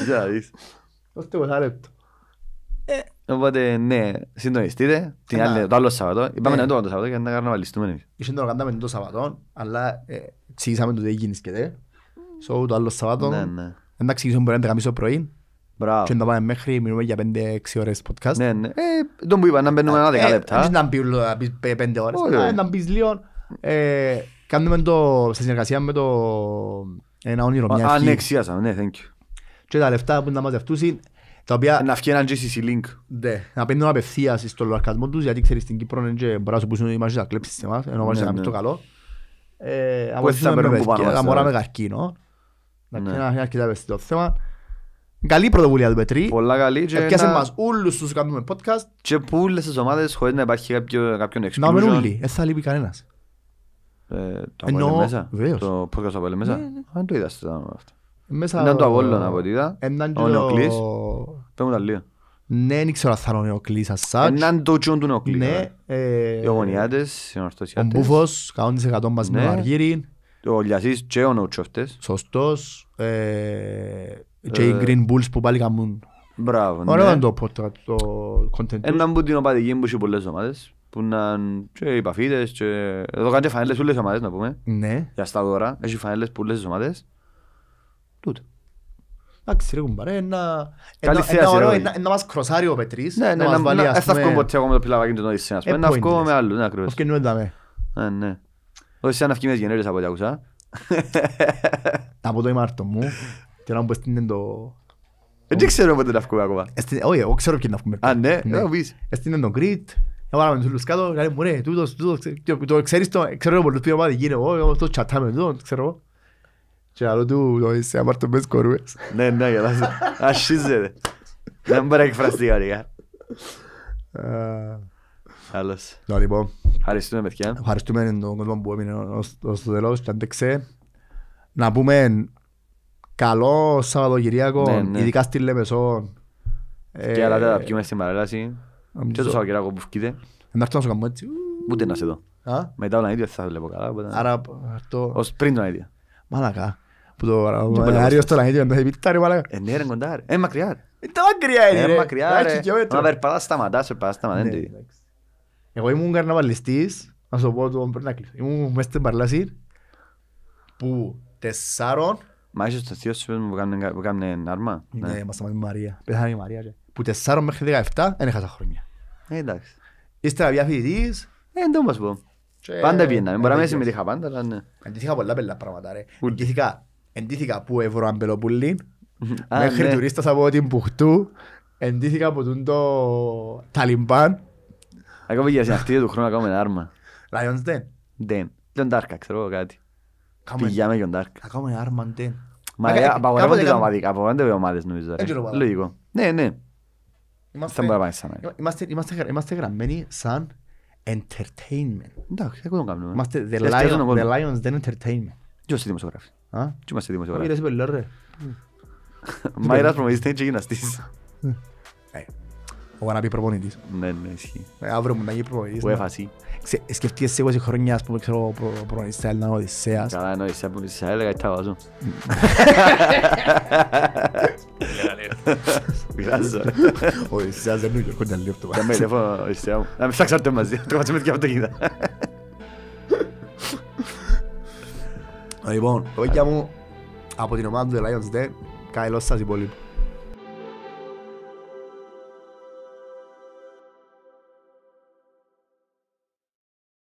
Για δεις. Πώς το ε. Οπότε, ναι, συντονιστείτε. το άλλο Σαββατό. Ε. Είπαμε να το το Σαββατό για να καρναβαλιστούμε εμείς. το το Σαββατό, αλλά ε, το δεν mm. το άλλο Σαββατό και να πάμε μέχρι, μιλούμε για 5-6 ώρες podcast. Ναι, ναι. Ε, τον που είπα, να μπαίνουμε ε, ένα δεκαλέπτα. Ε, να μπεις πέντε ώρες, να μπεις λίγο. Ε, κάνουμε το, σε συνεργασία με το ένα όνειρο, μια αρχή. Α, ναι, εξίασα, ναι, thank you. Και τα λεφτά που να μαζευτούσουν, τα οποία... Να φύγει έναν GCC link. Ναι, να παίρνουν απευθείας στο λογαριασμό τους, γιατί ξέρεις στην Κύπρο είναι μπορείς να σου πούσουν οι μάζες να κλέψεις σε εμάς, ενώ μάζες ναι, να πεις ναι. το καλό. Που έτσι θα παίρνουν που πάνω. Τα μωρά καρκίνο. Να ναι. αρκετά ευαισθητό θέμα. Καλή πρωτοβουλία του Πετρί. Πολλά καλή. Και Επιάσε ένα... μας όλους τους κάνουμε podcast. Και που όλες τις ομάδες χωρίς να υπάρχει κάποιο, κάποιον exclusion. Να μην όλοι. Δεν θα λείπει κανένας. Ε, το Ενώ, μέσα. Βεβαίως. Το podcast από μέσα. Ναι, ναι. Αν το είδας το αυτό. Μέσα... Ήταν το Απόλλωνα από ό,τι είδα. Ο Νεοκλής. Πέμε τα λίγα. Ναι, δεν ξέρω αν θα είναι ο Νεοκλής as Έναν το τσιόν του Νεοκλή. Ναι. Ε, οι ομονιάτες, οι ορθοσιάτες. Ο Μπούφος, 100% μαζί ναι. με τον Αργύριν. Ο Λιασίς και ο Νοτσοφτές. Σωστός. Ε, Και οι ε, Green Bulls που πάλι καμούν. Μπράβο. Ωραίο ναι. το πότρα, το content. Ένα που την οπαδική που είχε πολλές ομάδες. Που να και οι παφίτες και... Εδώ κάνετε φανέλες πολλές ομάδες να πούμε. Ναι. Για στα δώρα. Έχει φανέλες πολλές ομάδες. Τούτε. Εντάξει ρε κουμπάρε, ένα μας κροσάρει ο Πετρίς, Ναι, ναι, να ναι, μας βάλει ας πούμε... Εφταυκό ποτέ ακόμα το πιλαβάκι του Νοησία. Εφταυκό με άλλους, ναι ακριβώς. Ευκαινούμε τα με. Ναι, ναι. ναι. Όχι σαν αυκήμες γενέρες από ό,τι άκουσα. Από το ημάρτο μου, και να μου είναι το... Ε, δεν ξέρω πότε να αυκούμε ακόμα. Ε, όχι, εγώ ξέρω ποιο να αυκούμε. Α, ναι, να πεις. Ε, το Grid, με τους λούς κάτω, λέει μωρέ, τούτος, τούτος, το ξέρεις το, ξέρω πολλούς πιο εγώ, το τσατάμε εδώ, ξέρω. Και άλλο του, το είσαι αμάρτο μες κορούες. Ναι, ναι, να λοιπόν. Ευχαριστούμε παιδιά. Ευχαριστούμε τον κόσμο που έμεινε ως το τέλος και Να πούμε καλό Σαββατοκυριακό, ναι, ναι. ειδικά στη Λεμεσό. Και άλλα τα ε, πιούμε στην παρέλαση. Και το Σαββατοκυριακό που φκείτε. έρθω να σου κάνω έτσι. Ούτε να σε δω. Μετά τον ίδιο θα βλέπω καλά. Άρα αυτό Ως πριν τον Μαλακά. Που το αέριο στον ίδιο δεν μαλακά. Ε ναι ρε κοντά ρε. Ε μακριά ρε. Ε μακριά ρε. Ε μακριά ρε. Εγώ ήμουν καρναβαλιστής, να σου πω τον Περνάκλης. Ήμουν μέσα στην παρλάση που τεσσάρων... Μα είσαι στο θείο σου άρμα. Ναι, ναι. μας σταμάτησε Μαρία. Πέθανε η Μαρία. Που τεσσάρων μέχρι 17 δεν έχασα χρόνια. Ε, εντάξει. Ύστερα πια φοιτητής. Ε, δεν μας πω. Πάντα Μπορεί να μην συμμετείχα πάντα, αλλά ναι. πολλά πελά πράγματα που μέχρι ναι. τουρίστας από την Πουχτού, εντύθηκα από Ακόμα για συναρτήτη του χρόνου να κάνουμε άρμα. Λάιονς δεν. Δεν. είναι Τάρκα, ξέρω εγώ κάτι. Πηγάμε Λιον Τάρκα. Να κάνουμε άρμα δεν. Μα απογορεύονται οι ομάδες νομίζω. Λογικό. Ναι, ναι. Είμαστε γραμμένοι σαν entertainment. Εντάξει, εγώ τον κάνουμε. Είμαστε the lions, the lions entertainment. Τι είμαστε δημοσιογράφοι. Και είμαστε δημοσιογράφοι. είμαστε, ρε. [laughs] Μα δεν ο Γαναπής προπονητής. Ναι, ναι, ισχύει. Ε, αύριο μου να γίνει προπονητής. Ναι. Σκεφτείες εγώ σε χρόνια, ας πούμε, ξέρω, προπονητής της Οδυσσέας. Καλά, ενώ ναι, Οδυσσέας που της έλεγα, έτσι θα βάζω. Ο Οδυσσέας δεν είναι λίγο αυτό. τηλέφωνο, Οδυσσέας μου. με μαζί, και αυτοκίνητα. Λοιπόν, όχι μου, από την ομάδα του The Lions